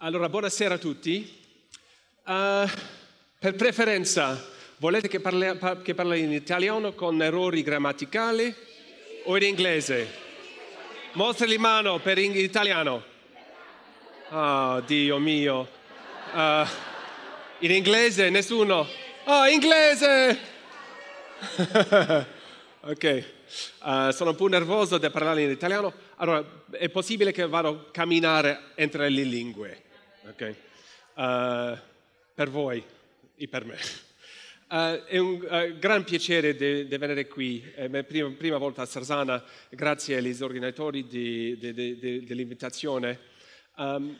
Allora, buonasera a tutti. Uh, per preferenza, volete che parli, che parli, in italiano con errori grammaticali o in inglese? Mostri la mano per in italiano. Oh, Dio mio. Uh, in inglese nessuno? Oh, inglese! ok, uh, sono un po' nervoso di parlare in italiano. Allora, è possibile che vado a camminare entro le lingue ok? Uh, per voi e per me. Uh, è un uh, gran piacere di venire qui, è la prima, prima, volta a Sarzana, grazie agli organizzatori dell'invitazione. Um,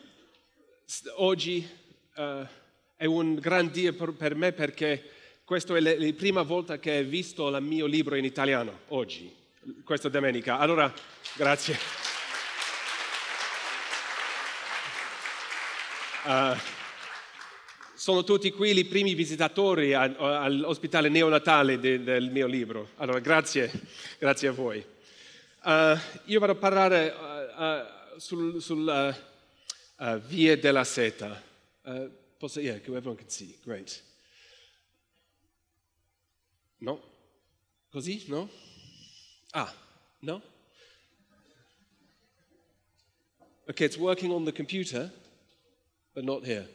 oggi è un gran dia per, per me perché questa è la, la prima volta che ho visto il mio libro in italiano, oggi, questa domenica. Allora, grazie. Uh, sono tutti qui i primi visitatori all'ospitale neonatale del mio libro. Allora, grazie, grazie a voi. Uh, io vado a parlare uh, uh, sul, sul Via della Seta. Uh, posso, yeah, che everyone can see, great. No? Così? No? Ah, no? Ok, it's working on the computer but not here.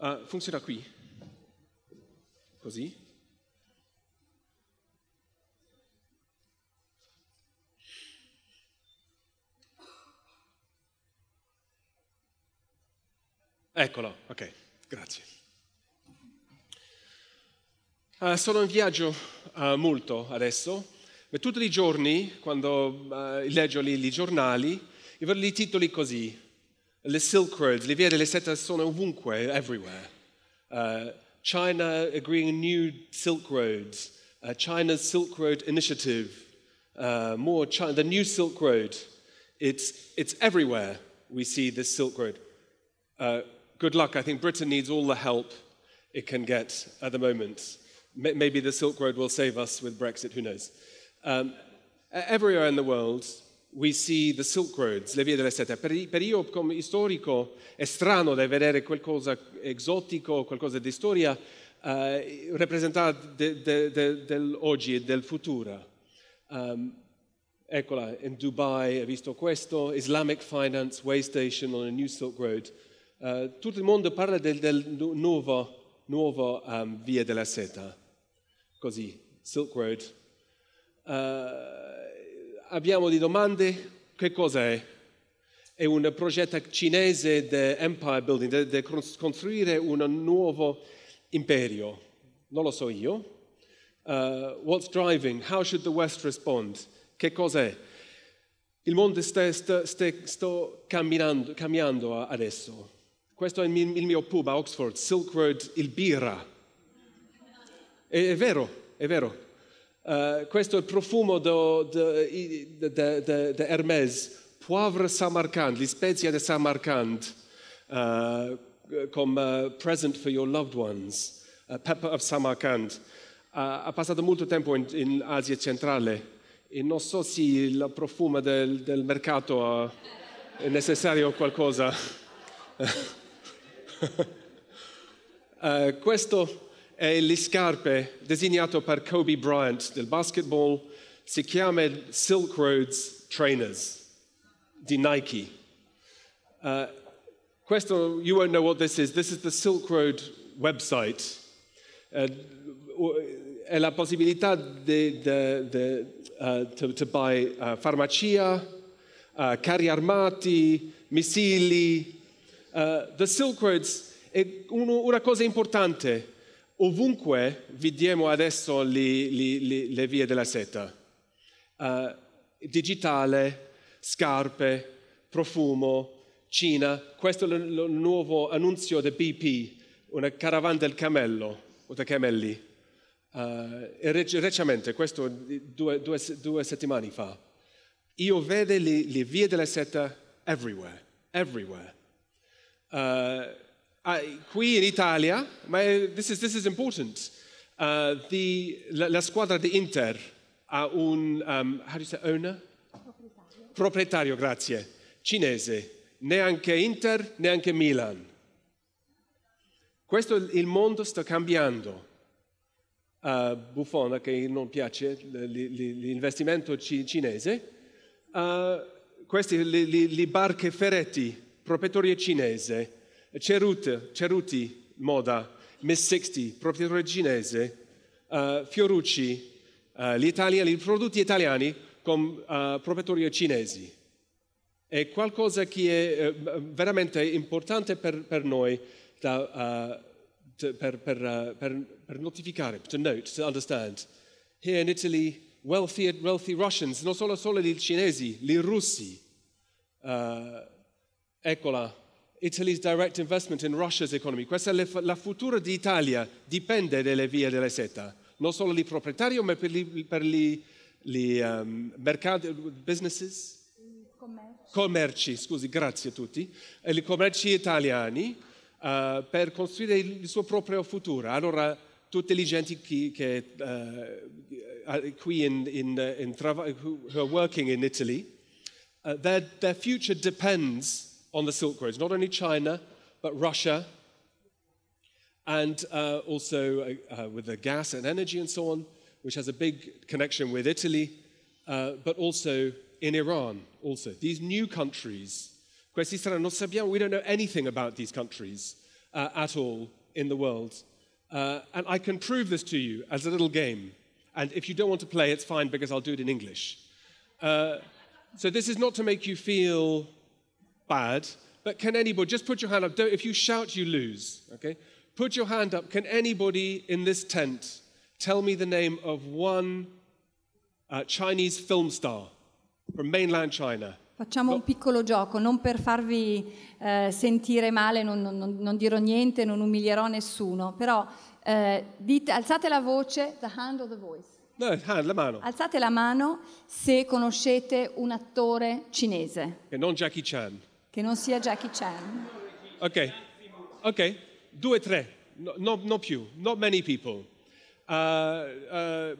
Uh, ah, funziona qui, così. Eccolo, ok, grazie. Uh, sono in viaggio uh, molto adesso, Ma tutti i giorni, quando eh, leggo i giornali, io vedo i titoli così. Le Silk Roads, le vie delle seta sono ovunque, everywhere. Uh, China agreeing new Silk Roads, uh, China's Silk Road Initiative, uh, more China, the new Silk Road. It's, it's everywhere we see this Silk Road. Uh, good luck. I think Britain needs all the help it can get at the moment. Maybe the Silk Road will save us with Brexit, who knows. Um, everywhere in the world, we see the Silk Roads, le vie delle sette. Per, per io, come storico, è strano da vedere qualcosa esotico, qualcosa di storia uh, eh, rappresentata de, de, de, dell'oggi e del futuro. Um, eccola, in Dubai ho visto questo, Islamic Finance Way Station on a New Silk Road. Uh, tutto il mondo parla del, del nuovo, nuovo um, Via della Seta, così, Silk Road, Uh, abbiamo di domande? Che cos'è? è? un progetto cinese di empire building, di costruire un nuovo imperio. Non lo so io. Uh, what's driving? How should the West respond? Che cos'è? Il mondo sta, sta, sta, sta cambiando adesso. Questo è il mio, il mio pub a Oxford, Silk Road, il birra. È, è vero, è vero. Eh, questo è il profumo di Hermes, poivre Samarkand, le spezie di Samarkand, uh, come eh, present for your loved ones, uh, pepper of Samarkand. ha passato molto tempo in, in, Asia centrale e non so se il profumo del, del mercato è necessario o qualcosa. questo e le scarpe disegnato per Kobe Bryant del basketball si chiama Silk Roads Trainers di Nike. Uh, questo, you won't know what this is. This is the Silk Road website. Uh, è la possibilità di, di, di uh, uh, farmacia, uh, carri armati, missili. the Silk Roads è uno, una cosa importante Ovunque vediamo adesso li, li, li, le vie della seta. Uh, digitale, scarpe, profumo, Cina. Questo è il nuovo annuncio di BP, una caravana del camello, o dei camelli. Uh, recentemente, questo due, due, due, settimane fa, io vedo le, vie della seta everywhere, everywhere. Uh, Ah, qui in Italia, ma eh, this is, this is important, uh, the, la, la, squadra di Inter ha un, um, how do you say, owner? Proprietario. Proprietario, grazie, cinese, neanche Inter, neanche Milan. Questo il mondo sta cambiando. Uh, buffona che non piace l'investimento cinese, uh, queste le, le, le barche Ferretti, proprietario cinese, Cerut, Ceruti Moda, Miss 60, proprietario cinese, uh, Fiorucci, uh, eh, gli italiani, i prodotti italiani con uh, proprietari cinesi. È qualcosa che è veramente importante per, per noi da, per, per, per, notificare, to note, to understand. Here in Italy, wealthy, wealthy Russians, non solo, solo i cinesi, i russi. eccola, Italy's direct investment in Russia's economy. Questa è la futura d'Italia, dipende dalle vie della seta, non solo i proprietari, ma per gli, per gli, gli um, ehm, mercati, businesses, commerci. commerci. scusi, grazie a tutti, e i commerci italiani uh, per costruire il suo proprio futuro. Allora, tutte le gente che, che uh, eh, qui in, in, in, in who are working in Italy, uh, their, their future depends on the Silk Roads, not only China, but Russia, and uh, also uh, uh, with the gas and energy and so on, which has a big connection with Italy, uh, but also in Iran. Also, these new countries, we don't know anything about these countries uh, at all in the world. and I can prove this to you as a little game. And if you don't want to play, it's fine because I'll do it in English. so, this is not to make you feel bad, but can anybody, just put your hand up. Don't, if you shout, you lose, okay? Put your hand up. Can anybody in this tent tell me the name of one uh, Chinese film star from mainland China? Facciamo un piccolo gioco, non per farvi eh, sentire male, non, non, non, dirò niente, non umilierò nessuno, però eh, dite, alzate la voce, the hand or the voice. No, hand, la mano. Alzate la mano se conoscete un attore cinese. E non Jackie Chan. Che non sia Jackie Chan. Ok, ok, due, tre, no, no, non più, not many people. Uh, uh,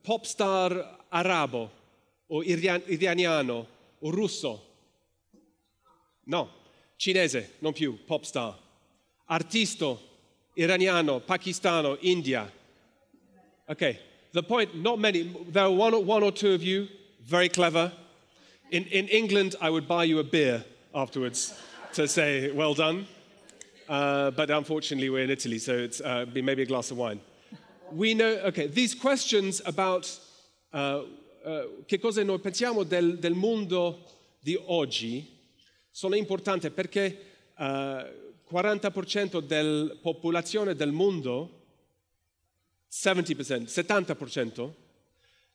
pop star arabo o irian- iraniano o russo. No, cinese, non più, pop star. Artista iraniano, pakistano, India. Ok, the point, not many, there are one, one or two of you, very clever. In, in England, I would buy you a beer afterwards to say, well done. Uh, but unfortunately, we're in Italy, so it's uh, maybe a glass of wine. We know, okay, these questions about uh, uh, che cosa noi pensiamo del, del, mondo di oggi sono importanti perché il 40% della popolazione del mondo, 70%, 70%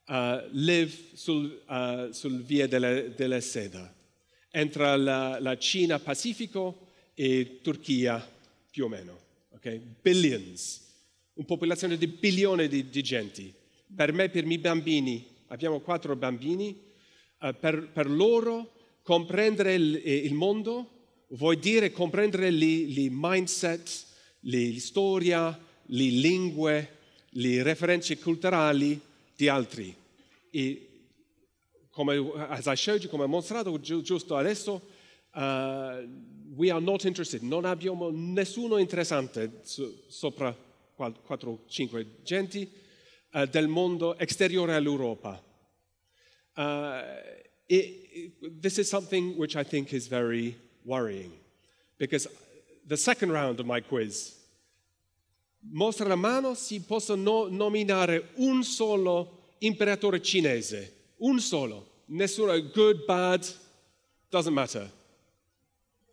uh, live sul, uh, sul via della, della seda entra la, la Cina Pacifico e Turchia più o meno, ok? Billions, una popolazione di bilioni di, di genti. Per me, per i miei bambini, abbiamo quattro bambini, uh, per, per, loro comprendere il, eh, il, mondo vuol dire comprendere il mindset, la storia, le lingue, le referenze culturali di altri. E come as I showed you, come ho mostrato giusto adesso, uh, we are not interested, non abbiamo nessuno interessante su, sopra 4-5 genti uh, del mondo esteriore all'Europa. Uh, it, it, this is something which I think is very worrying because the second round of my quiz mostra la mano si possono nominare un solo imperatore cinese un solo, nessuno, good, bad, doesn't matter.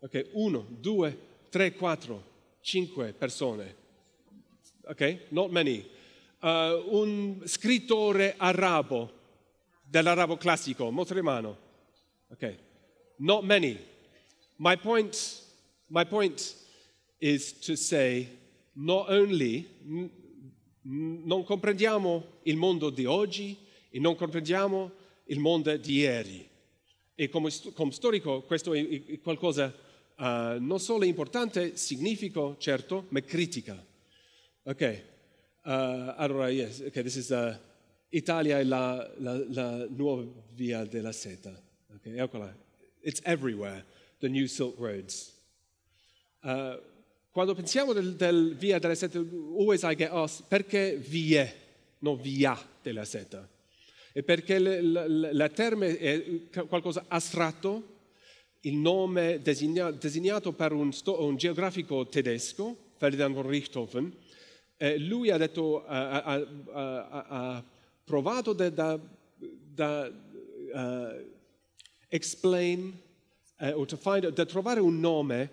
Ok, uno, due, tre, quattro, cinque persone. Ok, not many. Uh, un scrittore arabo, dell'arabo classico, molto musulmano. Ok, not many. My point, my point is to say, not only, n- non comprendiamo il mondo di oggi, e non comprendiamo il mondo di ieri. E come, come storico questo è, qualcosa uh, non solo importante, significo certo, ma critica. Ok, uh, allora, yes, okay, this is uh, Italia è la, la, la, nuova via della seta. Okay, eccola, it's everywhere, the new Silk Roads. Uh, quando pensiamo del, del via della seta, always I get asked perché vie, non via della seta. E perché la terme è qualcosa di astratto, il nome designato per un, un geografico tedesco, Ferdinand von Richthofen, lui ha, detto, ha, ha, ha provato da, da uh, explain, uh, find, da trovare un nome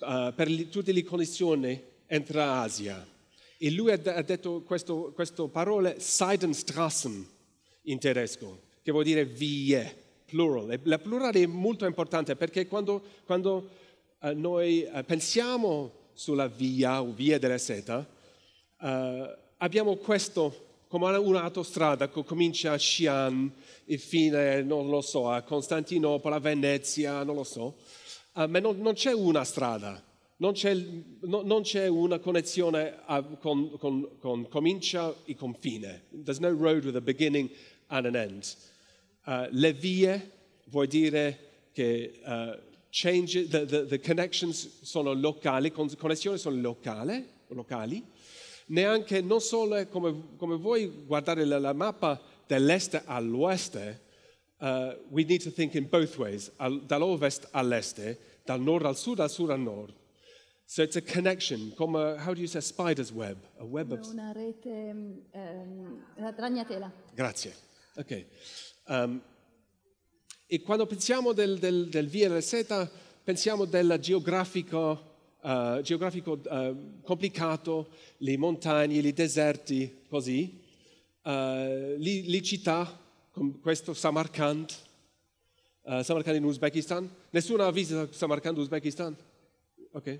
uh, per li, tutte le connessioni tra Asia. E lui ha, detto questo, questa parola Seidenstraßen, in tedesco, che vuol dire vie, plural. La plurale è molto importante perché quando, quando uh, noi uh, pensiamo sulla via o via della seta, uh, abbiamo questo come un'autostrada che comincia a Xi'an e fine, non lo so, a Costantinopoli, a Venezia, non lo so, uh, ma non, non, c'è una strada, non c'è, no, non c'è una connessione a, con, con, con comincia e confine. There's no road with a beginning and an end. Uh, le vie vuol dire che uh, change, the, the, the, connections sono locali, le connessioni sono locale, locali. Neanche, non solo eh, come, come voi guardare la, la mappa dell'est all'oest, uh, we need to think in both ways, al, dall'ovest all'est, dal nord al sud, dal sud al nord. So it's a connection, come, a, uh, how do you say, spider's web, a web of... Una rete, um, ehm, ragnatela. Grazie. Okay. Um, e quando pensiamo del, del, del VLZ, pensiamo del geografico Uh, geografico uh, complicato, le montagne, i deserti, così, uh, eh, le, città, come questo Samarkand, eh, Samarkand in Uzbekistan. Nessuno ha visto Samarkand in Uzbekistan? Ok.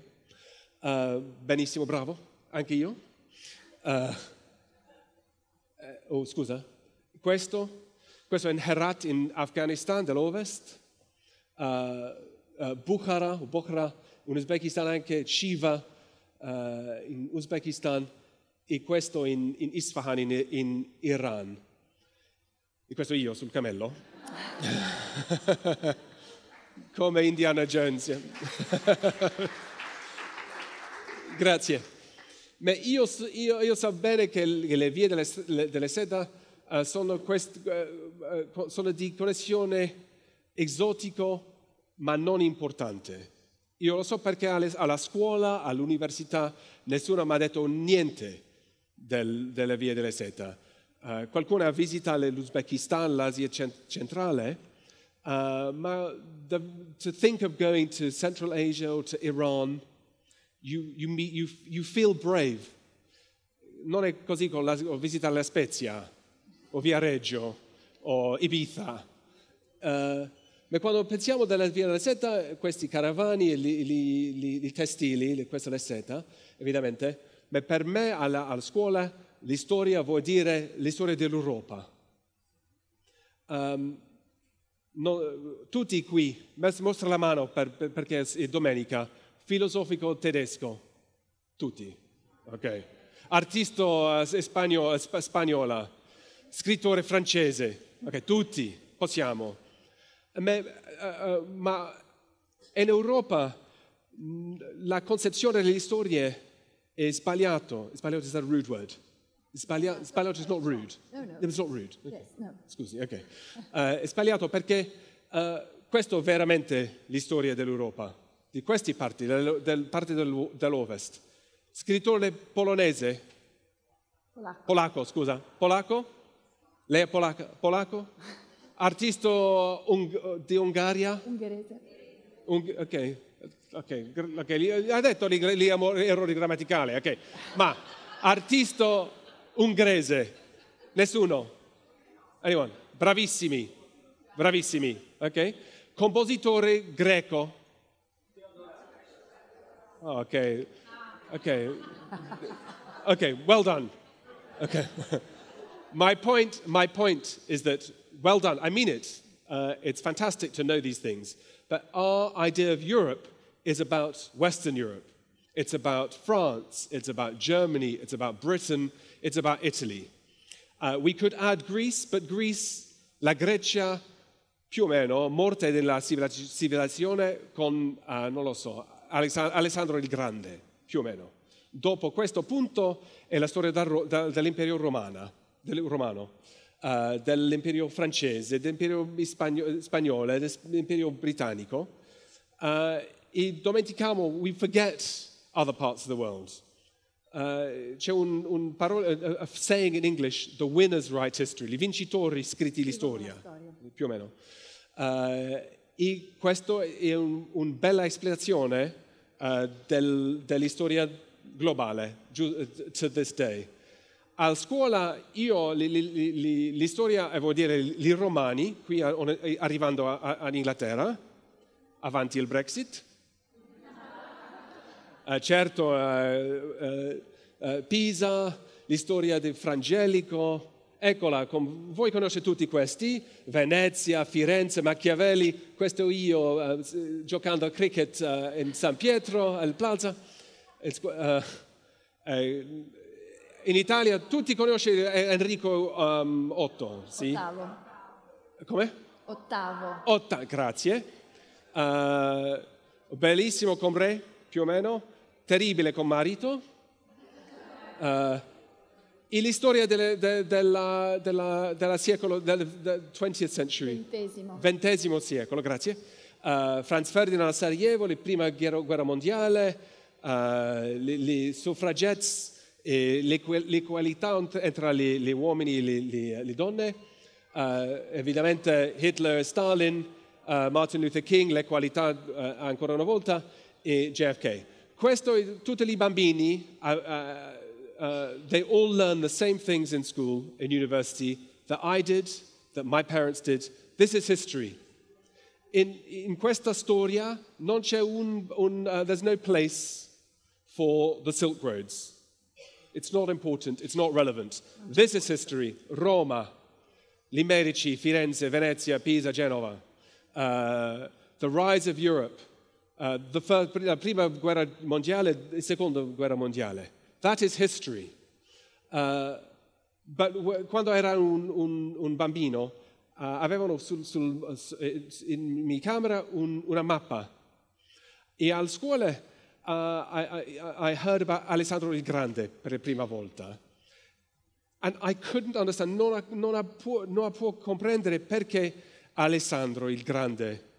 benissimo, bravo, anche io. oh, scusa. Questo, questo è in Herat in Afghanistan dell'Ovest, uh, uh, Bukhara, o in Uzbekistan, anche Shiva uh, in Uzbekistan e questo in, in Isfahan in, in Iran. E questo io sul camello. Come Indiana Jones. Grazie. Ma io, io, io, so bene che le vie delle, delle seta eh, sono, quest, uh, sono di connessione esotico ma non importante. Io lo so perché alla scuola, all'università, nessuno mi ha detto niente del, delle vie delle seta. Uh, qualcuno ha visitato l'Uzbekistan, l'Asia centrale, uh, ma the, to think of going to Central Asia or to Iran, you, you, meet, you, you feel brave. Non è così con la, visita alla Spezia o Viareggio o Ibiza. Uh, ma quando pensiamo della Via della Seta, questi caravani, i testili, questa è la seta, evidentemente, ma per me alla, alla scuola l'istoria vuol dire l'istoria dell'Europa. Um, no, tutti qui, mostra la mano per, per, perché è domenica, filosofico tedesco, tutti, ok? Artista spagno, eh, spagnola, scrittore francese, okay, tutti possiamo, eh, eh, ma in Europa mm, la concezione delle storie è sbagliata, sbagliata è stato rude word. Sbaglia, sbagliato is not rude. No, no. It's not rude. Okay. Yes, no. Scusi, ok. Uh, è sbagliato perché uh, questo è veramente l'istoria dell'Europa, di queste parti, del, del, parte del, dell'Ovest. Scrittore polonese, polacco, polacco scusa, polacco, lei è polacca, polacco? Artista un, di Ungheria? Ungherese. Un, ok, ok, okay. ha detto l'errore lì errori ok. Ma artista ungherese? Nessuno? Anyone? Bravissimi, bravissimi, ok. Compositore greco? Oh, ok, ok, ok, well done. Okay. my point, my point is that, well done, I mean it. Uh, it's fantastic to know these things. But our idea of Europe is about Western Europe. It's about France. It's about Germany. It's about Britain. It's about Italy. Uh, we could add Greece, but Greece, la Grecia, più o meno, morte della civilizzazione con, uh, non lo so, Alessandro il Grande, più o meno. Dopo questo punto è la storia dell'impero romano del romano, uh, eh, dell'impero francese, dell'impero spagno- spagnolo, dell'impero britannico uh, e dimentichiamo, we forget other parts of the world. Uh, c'è un, un parola, a, a saying in English, the winners write history, i vincitori scritti l'istoria, più o meno. e questa è una un bella esplicazione del, dell'istoria globale, to this day a scuola io l'istoria, eh, vuol dire i romani, qui eh, arrivando in Inghilterra, avanti il Brexit. Eh, certo, eh, Pisa, l'istoria di Frangelico, eccola, voi conoscete tutti questi, Venezia, Firenze, Machiavelli, questo io giocando a cricket in San Pietro, al Plaza. Il, eh, in Italia tutti conoscono eh, Enrico um, Otto, sì? Ottavo. Come? Ottavo. Otta, grazie. Uh, bellissimo con re, più o meno. Terribile con marito. Uh, e l'istoria delle, de, della, della, della secolo, del, del 20th century. Ventesimo. secolo, grazie. Uh, Franz Ferdinand a Sarajevo, la prima guerra, guerra mondiale, uh, le, le suffragettes l'equalità eh, tra gli uomini e le, le, le donne, uh, evidentemente Hitler, Stalin, uh, Martin Luther King, l'equalità uh, ancora una volta, e JFK. Questo, tutti i bambini, they all learn the same things in school, in university, that I did, that my parents did. This is history. In, in questa storia non c'è un, un there's no place for the Silk Roads. It's not important, it's not relevant. This is history. Roma, Limerici, Firenze, Venezia, Pisa, Genova. Uh, the rise of Europe. Uh, first, la prima guerra mondiale, la seconda guerra mondiale. That is history. Uh, but, quando ero un, un, un bambino, uh, avevano sul, sul, uh, in mia camera un, una mappa. E alla scuola uh, I, I, I heard about Alessandro il Grande per la prima volta. And I couldn't understand, non, non, può, non può comprendere perché Alessandro il Grande,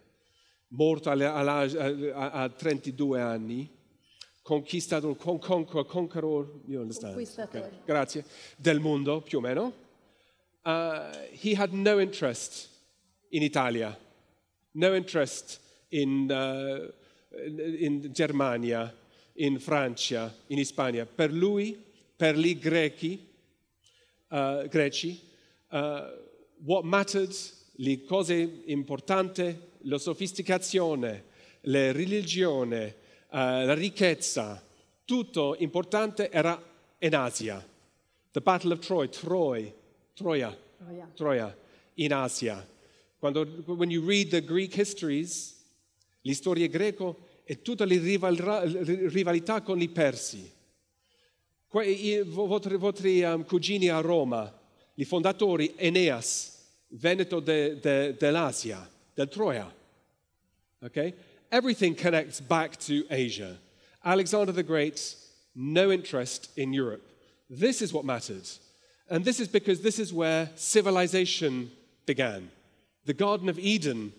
morto a 32 anni, conquistato, con, conquer, conqueror, Conquistatore. Okay. Grazie. Del mondo, più o meno. Uh, he had no interest in Italia, no interest in... Uh, eh, in Germania, in Francia, in Spagna. Per lui, per gli grechi, uh, greci, uh, what mattered, le cose importanti, la sofisticazione, la religione, uh, la ricchezza, tutto importante era in Asia. The Battle of Troy, Troy, Troia, Troia, Troia in Asia. Quando, when you read the Greek histories, l'istoria greco e tutta la rivalità con i persi. I vostri, vostri um, cugini a Roma, i fondatori Eneas, veneto de, de, dell'Asia, del Troia. Okay? Everything connects back to Asia. Alexander the Great, no interest in Europe. This is what mattered. And this is because this is where civilization began. The Garden of Eden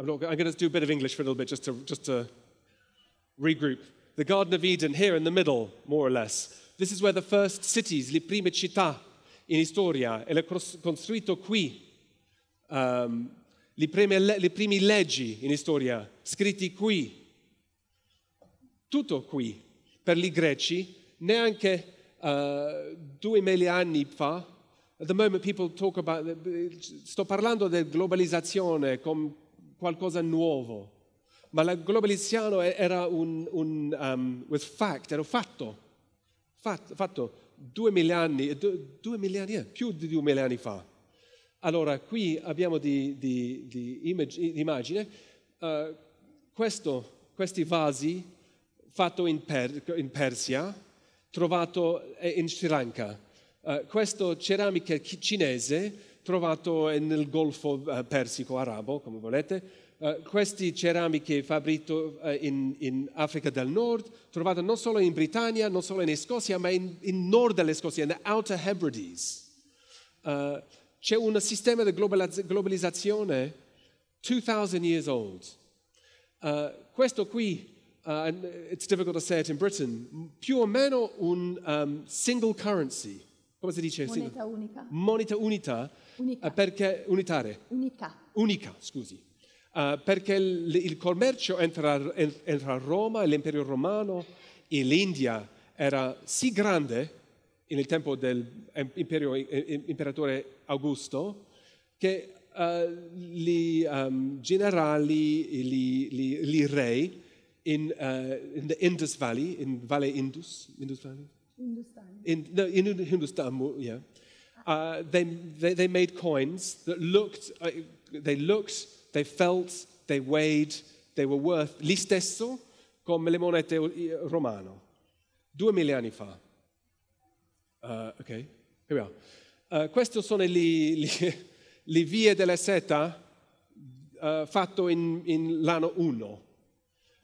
I'm, not, I'm going to do a bit of English for a little bit just to, just to regroup. The Garden of Eden, here in the middle, more or less. This is where the first cities, le prime città in Historia, e le costruito qui, um, le, prime, le primi leggi in Historia, scritti qui. Tutto qui. Per gli greci, neanche uh, due mila anni fa, at the moment people talk about, sto parlando del globalizzazione, come qualcosa di nuovo, ma il globaliziano era un, un, um, fact, era un fatto, fatto, fatto due miliardi, eh, due, due miliardi eh, più di due anni fa. Allora, qui abbiamo di, di, di immagine uh, questo, questi vasi fatti in, per, in, Persia, trovato eh, in Sri Lanka. Uh, questo ceramica cinese trovato nel Golfo eh, Persico arabo, come volete, Uh, eh, queste ceramiche fabbricate uh, in, in, Africa del Nord, trovate non solo in Britannia, non solo in Scozia, ma in, in nord della Scozia, in Outer Hebrides. Uh, c'è un sistema di globaliz- globalizzazione 2000 years old. questo qui, it's difficult to say it in Britain, più o meno un um, single currency come si dice? Moneta unica. Moneta unità, unica. Eh, perché unitare. Unica. Unica, scusi. Uh, perché il, il commercio tra, tra Roma l'impero romano e l'India era sì grande nel tempo dell'imperatore eh, Augusto che uh, gli um, ehm, generali, i re in, uh, in the Indus Valley, in Valle Indus, Indus Valley, Hindustan. In, no, in Hindustan, yeah. Uh, they, they, they, made coins that looked, uh, they looked, they felt, they weighed, they were worth gli stesso come le monete romano. Duemila anni fa. Uh, ok, here we are. Uh, queste sono le vie della seta uh, fatto in, in l'anno 1.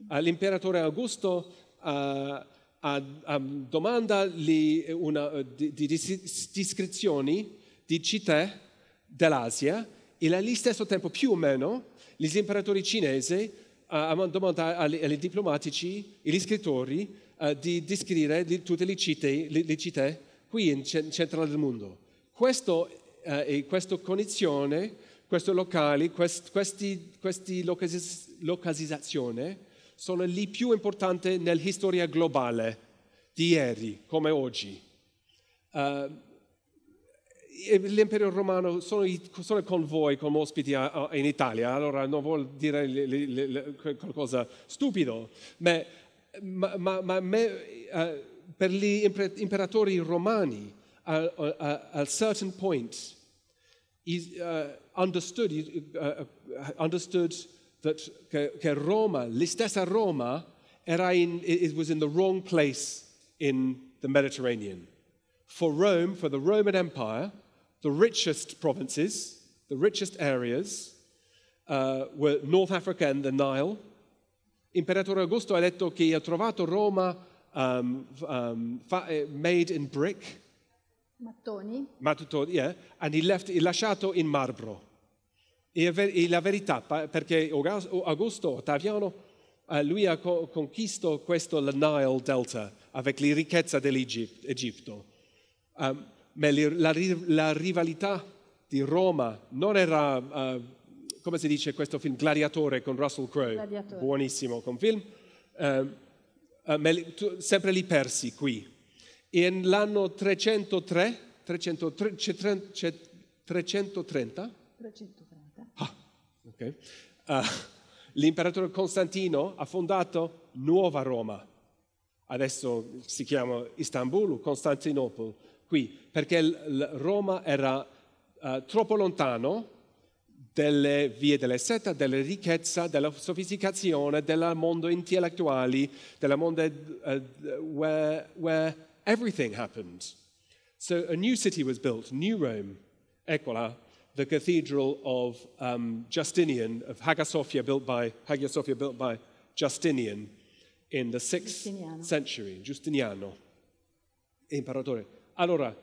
Uh, l'imperatore Augusto uh, a, domanda lì una, eh, di, di descrizioni di città dell'Asia e allo stesso tempo più o meno gli imperatori cinesi eh, hanno domandato ai diplomatici e agli scrittori eh, di descrivere tutte le città, le città qui in centro del mondo. Questo, eh, questa connessione, questi locali, quest, questi, questi localizzazioni sono le più importanti nella storia globale di ieri come oggi. Uh, l'impero romano sono, sono, con voi come ospiti a, a, in Italia, allora non vuol dire le, le, le, qualcosa stupido, ma, ma, ma, ma me, uh, per gli imperatori romani, a uh, uh, certain point, is, eh, understood, understood that, che, Roma, l'istessa Roma, era in, it was in the wrong place in the Mediterranean. For Rome, for the Roman Empire, the richest provinces, the richest areas, uh, were North Africa and the Nile. Imperatore Augusto ha detto che ha trovato Roma um, um, eh, made in brick. Mattoni. Mattoni, yeah. And he left, he lasciato in marbro. E la verità, perché Augusto Ottaviano, eh, lui ha conquistato questo Nile Delta con le ricchezze dell'Egitto. Ehm, ma la, rivalità di Roma non era, eh, come si dice questo film, Gladiatore con Russell Crowe, buonissimo con film, ehm, eh, ma sempre li persi qui. E nell'anno 303, 330, 330 Okay? Uh, l'imperatore Costantino ha fondato Nuova Roma, adesso si chiama Istanbul o Costantinopoli, qui, perché Roma era uh, troppo lontano delle vie delle seta, della ricchezza, della sofisticazione, del mondo intellettuale, del mondo uh, where, where everything happened. So a new city was built, New Rome. Eccola, the cathedral of um, Justinian, of Hagia Sophia, built by, Hagia Sophia, built by Justinian in the 6th century, Giustiniano, imperatore. Allora,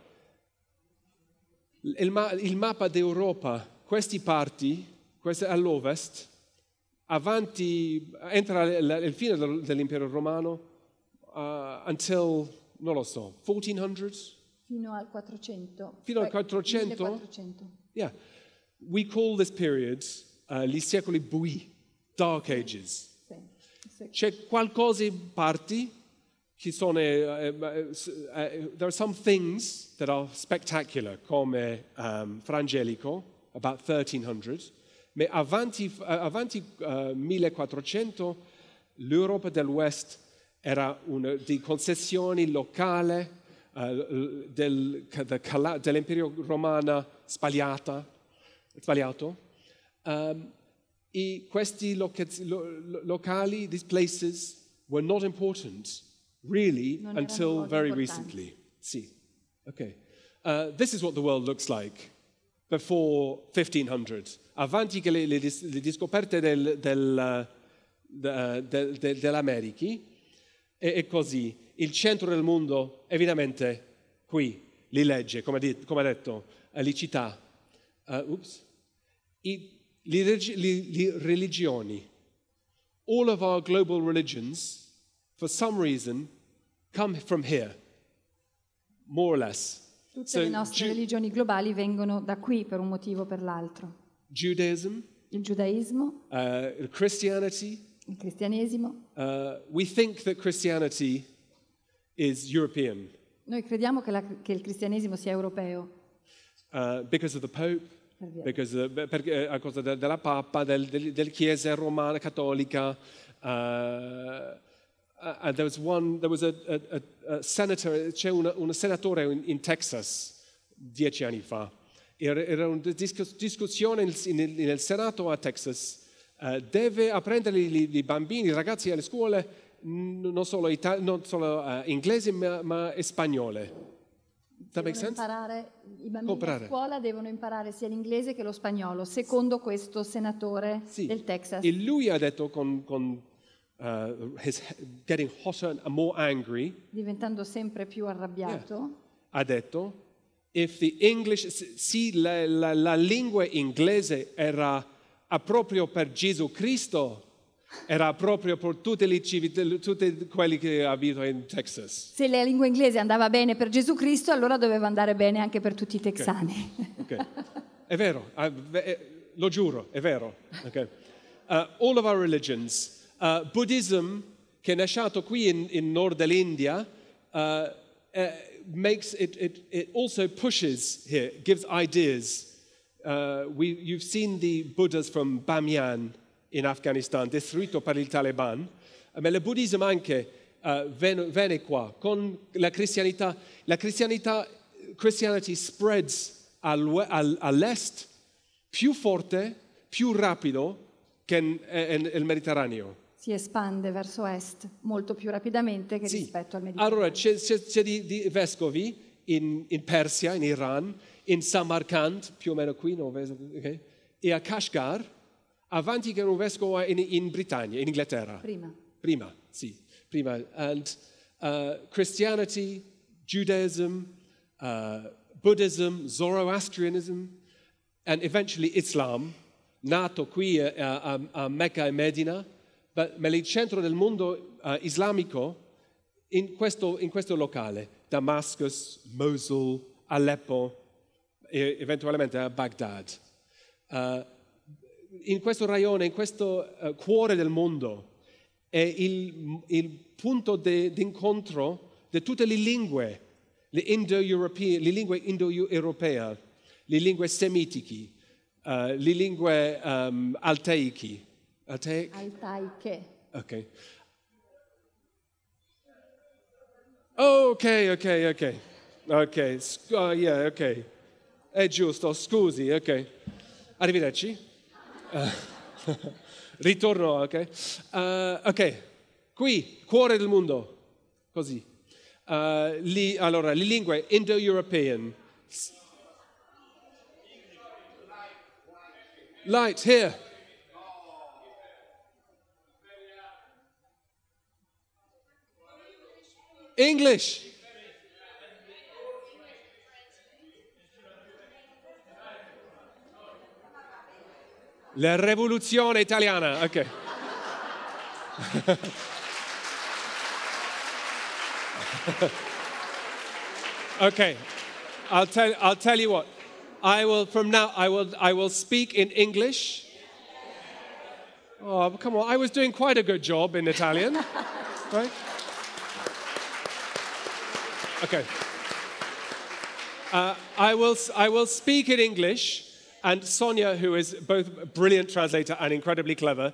il, ma- il mappa d'Europa, queste parti, queste all'ovest, avanti, entra il fine dell'impero romano, uh, until, non lo so, 1400? Fino al 400. Fino al 400? Eh, 1400. Yeah. We call this period uh, gli secoli bui, dark ages. C'è qualcosa in parti che sono... Uh, uh, there are some things that are spectacular, come um, Frangelico, about 1300, ma avanti, avanti 1400 l'Europa del West era una, di concessioni locali, eh, del, del, dell'imperio romano sbagliato, um, ehm, e questi locali, these places, were not important really non until very recently. Sì, ok. Uh, this is what the world looks like before 1500. Avanti che le, le, le discoperte del, del, eh, de, de, de, dell'America e, e, così il centro del mondo evidentemente qui, li legge, come, ha detto, eh, li cita. Uh, ups. I, le, le, le religioni, all of our global religions, for some reason, come from here, more or less. Tutte so, le nostre Ju- religioni globali vengono da qui per un motivo o per l'altro. Judaism, il giudaismo, uh, il cristianesimo. Uh, we think that Christianity is European. Noi crediamo che, la, che il cristianesimo sia europeo. Uh, because of the Pope, because, uh, per, eh, a causa de, della Papa, del, del, del Chiesa romana cattolica. Uh, uh, there was one, there was a, a, a, senator, c'è un, senatore in, in, Texas dieci anni fa. Era, una discussione nel, nel, Senato a Texas. Uh, deve apprendere i bambini, i ragazzi alle scuole non solo, itali- non solo uh, eh, inglesi ma, ma spagnole. That devono imparare, I bambini Comprare. a scuola devono imparare sia l'inglese che lo spagnolo, secondo questo senatore sì. del Texas. E lui ha detto con, con uh, his getting hotter and more angry, diventando sempre più arrabbiato, yeah. ha detto, if the English, sì, la, la, la lingua inglese era proprio per Gesù Cristo, era proprio per tutte le civiltà, tutti quelli che abitano in Texas. Se la lingua inglese andava bene per Gesù Cristo, allora doveva andare bene anche per tutti i texani. Okay. Okay. È vero, ah, eh, lo giuro, è vero. Okay. Uh, all of our religions, uh, Buddhism, che è nasciato qui in, in nord dell'India, uh, eh, makes it, it, it also pushes here, gives ideas. Uh, we, you've seen the Buddhas from Bamiyan in Afghanistan, distrutto per il Taliban, ma il buddismo anche uh, venne, qua con la cristianità. La cristianità Christianity spreads all'est più forte, più rapido che nel Mediterraneo. Si espande verso est molto più rapidamente che sì. rispetto al Mediterraneo. Allora c'è, c'è, c'è di, di, vescovi in, in, Persia, in Iran, in Samarkand, più o meno qui, no? okay? e a Kashgar, avanti che un vescovo in, in Britannia, in Inghilterra. Prima. Prima, sì, prima. And uh, Christianity, Judaism, uh, Buddhism, Zoroastrianism, and eventually Islam, nato qui a, uh, a, uh, um, a Mecca e Medina, ma il centro del mondo uh, islamico in questo, in questo, locale, Damascus, Mosul, Aleppo, e eventualmente a Baghdad. Uh, in questo raione, in questo eh, cuore del mondo, è il, il punto d'incontro di tutte le lingue, le, indo le lingue indo-europee, le lingue semitiche, uh, le lingue um, altaiche. Altaic? Altaiche. Ok. ok, ok, ok. Ok, Sc- uh, yeah, ok. È giusto, scusi, ok. Arrivederci. Eh, ritorno, ok? Uh, ok, qui, cuore del mondo, così. Uh, li, allora, le lingue indo-european. Light, here. English. La rivoluzione italiana, ok. okay, I'll tell, I'll tell you what. I will, from now, I will, I will speak in English. Oh, come on, I was doing quite a good job in Italian, right? Okay. Uh, I, will, I will speak in English. And Sonia, who is both a brilliant translator and incredibly clever,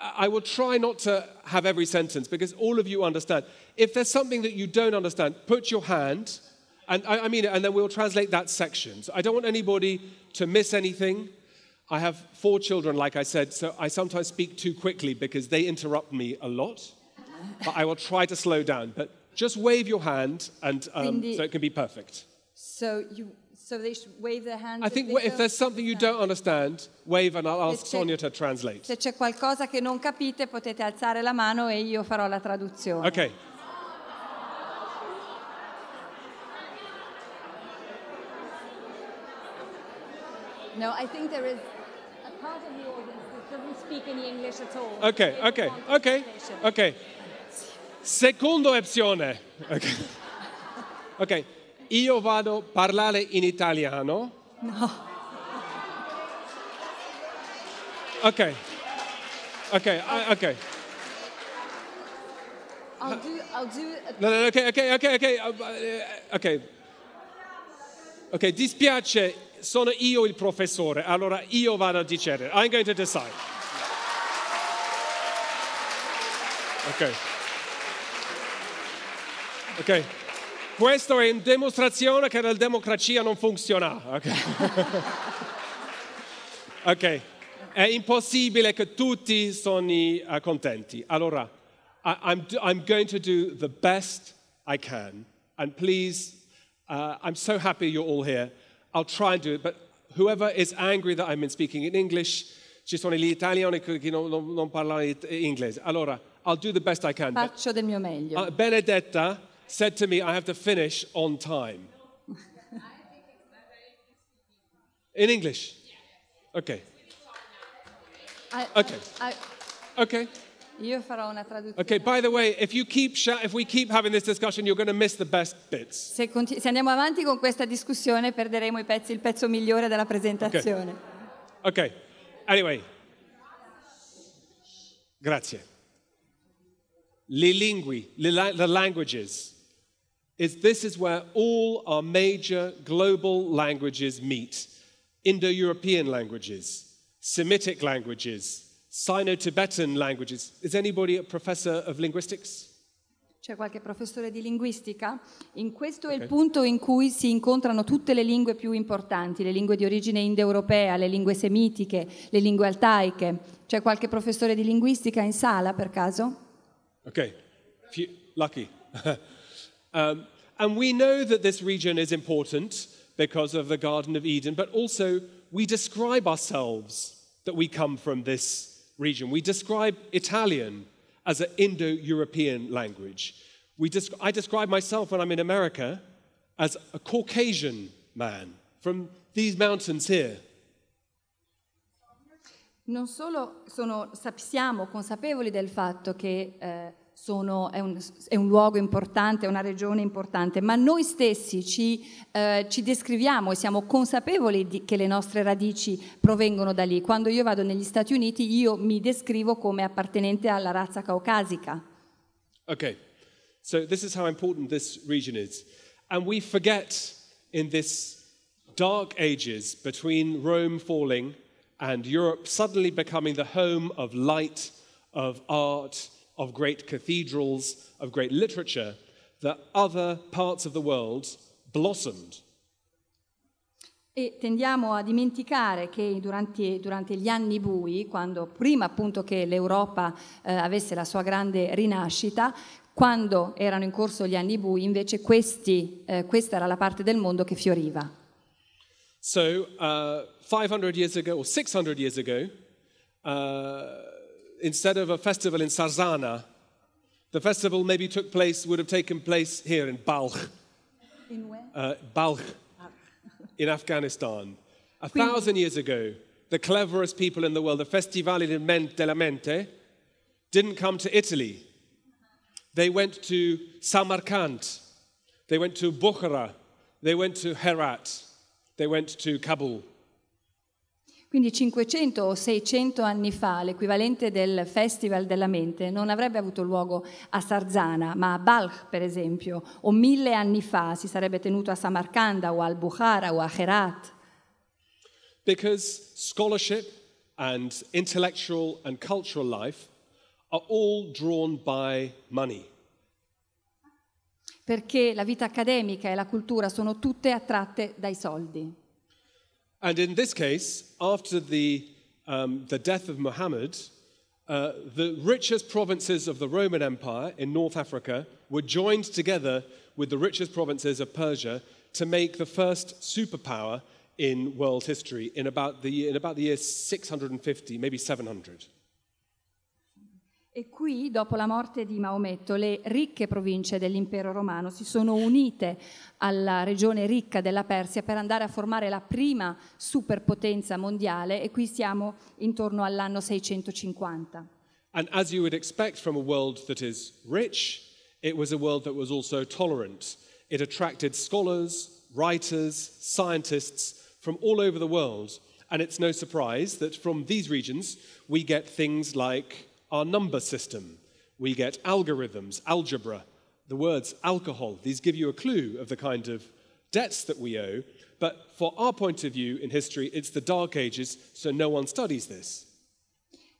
I will try not to have every sentence because all of you understand. If there's something that you don't understand, put your hand, and I, I mean it, and then we'll translate that section. So I don't want anybody to miss anything. I have four children, like I said, so I sometimes speak too quickly because they interrupt me a lot. But I will try to slow down. But just wave your hand, and um, so it can be perfect. So you So they should wave their hands. I think if there's something you don't understand, wave and I'll ask Sonia to translate. Se c'è qualcosa che non capite, potete alzare la mano e io farò la traduzione. Okay. No, I think there is a part of the audience that doesn't speak any English at all. Okay, okay, okay, okay. Secondo opzione. Okay. okay io vado a parlare in italiano. No. Ok. Ok, eh, ok. I'll do, I'll do no, no, ok, ok, ok. Eh, eh, ok. Ok, dispiace, sono io il professore, allora io vado a dicere. I'm going to decide. Ok. Ok. Questo è in dimostrazione che la democrazia non funziona. Ok. okay. È impossibile che tutti sono eh, contenti. Allora, I'm, I'm going to do the best I can. And please, uh, I'm so happy you're all here. I'll try and do it, but whoever is angry that I'm speaking in English, ci sono gli italiani che non, non, non parlano inglese. Allora, I'll do the best I can. Faccio del mio meglio. Ah, Benedetta said to me, I have to finish on time. In English? Okay. Okay. Okay. Io farò una traduzione. Okay, by the way, if you keep if we keep having this discussion, you're going to miss the best bits. Se, se, andiamo avanti con questa discussione, perderemo pezzi, il pezzo migliore della presentazione. Okay. ok. Anyway. Grazie. Le lingue, le la- the languages is this is where all our major global languages meet Indo European languages, Semitic languages, Sino Tibetan languages. Is anybody a professor of linguistics? C'è qualche professore di linguistica? In questo okay. è il punto in cui si incontrano tutte le lingue più importanti, le lingue di origine indoeuropea, le lingue semitiche, le lingue altaiche. C'è qualche professore di linguistica in sala per caso? Ok, F- lucky. Um, and we know that this region is important because of the Garden of Eden, but also we describe ourselves that we come from this region. We describe Italian as an Indo European language. I describe myself when I'm in America as a Caucasian man from these mountains here. Non solo sono, sappiamo, consapevoli del fatto che eh, sono, è, un, è, un, luogo importante, è una regione importante, ma noi stessi ci, eh, ci descriviamo e siamo consapevoli di, che le nostre radici provengono da lì. Quando io vado negli Stati Uniti io mi descrivo come appartenente alla razza caucasica. Ok, so this is how important this region is. And we forget in this dark ages between Rome falling and Europe suddenly becoming the home of light, of art, of great cathedrals, of great literature, that other parts of the world blossomed. E tendiamo a dimenticare che durante, durante, gli anni bui, quando prima appunto che l'Europa eh, avesse la sua grande rinascita, quando erano in corso gli anni bui, invece questi, eh, questa era la parte del mondo che fioriva. So, uh, 500 years ago, or 600 years ago, uh, instead of a festival in Sarzana, the festival maybe took place, would have taken place here in Balkh. In where? Uh, Balkh, in Afghanistan. A Queen. thousand years ago, the cleverest people in the world, the Festivale della Mente, didn't come to Italy. They went to Samarkand. They went to Bukhara. They went to Herat. They went to Kabul. Quindi 500 o 600 anni fa l'equivalente del Festival della Mente non avrebbe avuto luogo a Sarzana, ma a Balkh per esempio, o mille anni fa si sarebbe tenuto a Samarcanda o al Bukhara o a Herat. Because scholarship and intellectual and cultural life are all drawn by money. Perché la vita accademica e la cultura sono tutte attratte dai soldi. And in this case, after the, um, the death of Muhammad, uh, the richest provinces of the Roman Empire in North Africa were joined together with the richest provinces of Persia to make the first superpower in world history in about the, in about the year 650, maybe 700. E qui, dopo la morte di Maometto, le ricche province dell'impero romano si sono unite alla regione ricca della Persia per andare a formare la prima superpotenza mondiale e qui siamo intorno all'anno 650. And as you would expect from a world that is rich, it was a world that was also tolerant. It attracted scholars, writers, scientists from all over the world. And it's no surprise that from these regions we get things like our number system. We get algorithms, algebra, the words alcohol. These give you a clue of the kind of debts that we owe. But for our point of view in history, it's the Dark Ages, so no one studies this.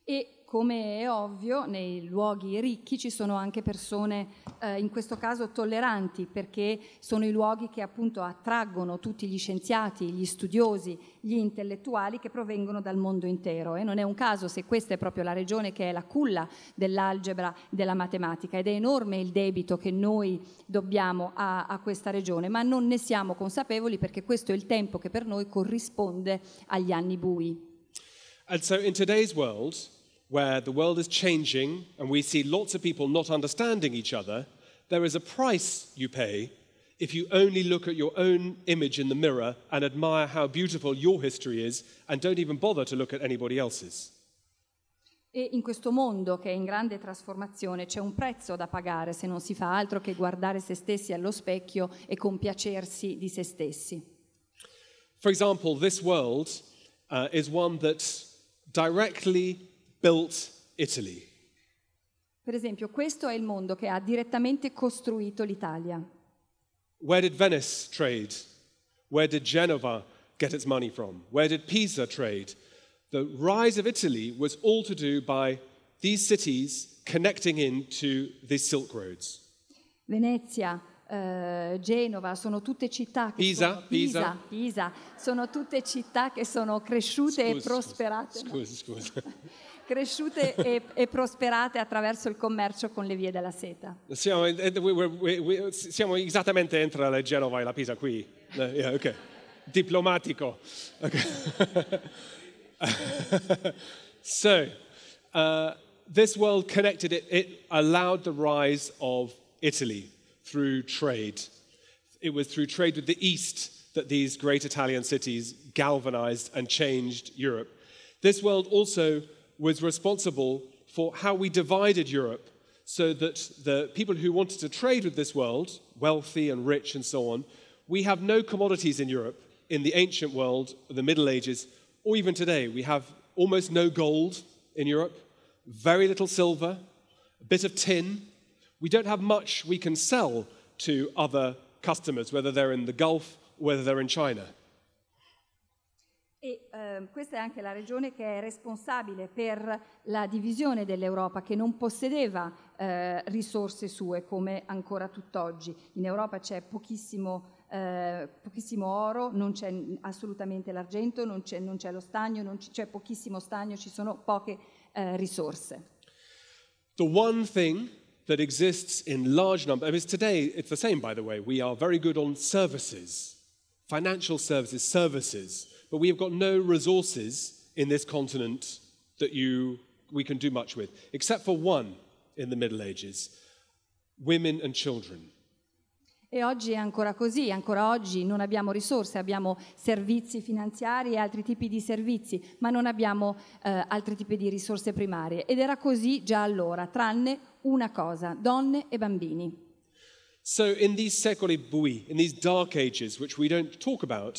Et come è ovvio, nei luoghi ricchi ci sono anche persone, eh, in questo caso, tolleranti, perché sono i luoghi che appunto attraggono tutti gli scienziati, gli studiosi, gli intellettuali che provengono dal mondo intero. E non è un caso se questa è proprio la regione che è la culla dell'algebra, della matematica, ed è enorme il debito che noi dobbiamo a, a questa regione, ma non ne siamo consapevoli perché questo è il tempo che per noi corrisponde agli anni bui. And so in today's world, where the world is changing and we see lots of people not understanding each other, there is a price you pay if you only look at your own image in the mirror and admire how beautiful your history is and don't even bother to look at anybody else's. E in questo mondo che è in grande trasformazione c'è un prezzo da pagare se non si fa altro che guardare se stessi allo specchio e compiacersi di se stessi. For example, this world uh, is one that directly built Italy. Per esempio, questo è il mondo che ha direttamente costruito l'Italia. Where did Venice trade? Where did Genova get its money from? Where did Pisa trade? The rise of Italy was all to do by these cities connecting into the Silk Roads. Venezia, eh, Genova, sono tutte città che Pisa, sono, Pisa. Pisa, Pisa, sono tutte città che sono cresciute scusa, e prosperate. Scusa, scusa. cresciute e, e, prosperate attraverso il commercio con le vie della seta. Siamo, siamo esattamente entro la Genova e la Pisa qui. Eh, yeah, okay. Diplomatico. Okay. so, uh, this world connected, it, it allowed the rise of Italy through trade. It was through trade with the East that these great Italian cities galvanized and changed Europe. This world also was responsible for how we divided Europe so that the people who wanted to trade with this world, wealthy and rich and so on, we have no commodities in Europe, in the ancient world, the Middle Ages, or even today. We have almost no gold in Europe, very little silver, a bit of tin. We don't have much we can sell to other customers, whether they're in the Gulf, whether they're in China. E eh, questa è anche la regione che è responsabile per la divisione dell'Europa, che non possedeva eh, risorse sue come ancora tutt'oggi. In Europa c'è pochissimo eh, pochissimo oro, non c'è assolutamente l'argento, non c'è, non c'è lo stagno, non c'è pochissimo stagno, ci sono poche eh, risorse. The one thing that exists in large number, I mean, today it's the same by the way, we are very good on services, financial services, services. but we have got no resources in this continent that you, we can do much with, except for one in the Middle Ages women and children. E oggi è ancora così, ancora oggi non abbiamo risorse, abbiamo servizi finanziari e altri tipi di servizi, ma non abbiamo eh, altri tipi di risorse primarie. Ed era così già allora, tranne una cosa, donne e bambini. So in these secoli bui, in these dark ages which we don't talk about,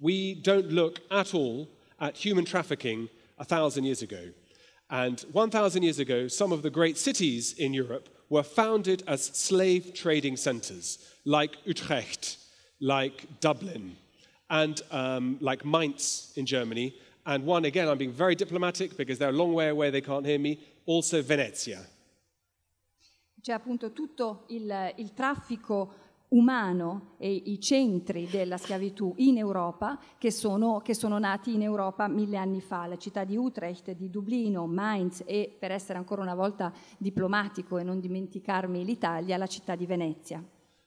we don't look at all at human trafficking a thousand years ago. And 1,000 years ago, some of the great cities in Europe were founded as slave trading centers, like Utrecht, like Dublin, and um, like Mainz in Germany. And one, again, I'm being very diplomatic because they're a long way away, they can't hear me, also Venezia. C'è appunto tutto il, il traffico umano e i centri della schiavitù in Europa che sono, che sono, nati in Europa mille anni fa, la città di Utrecht, di Dublino, Mainz e per essere ancora una volta diplomatico e non dimenticarmi l'Italia, la città di Venezia.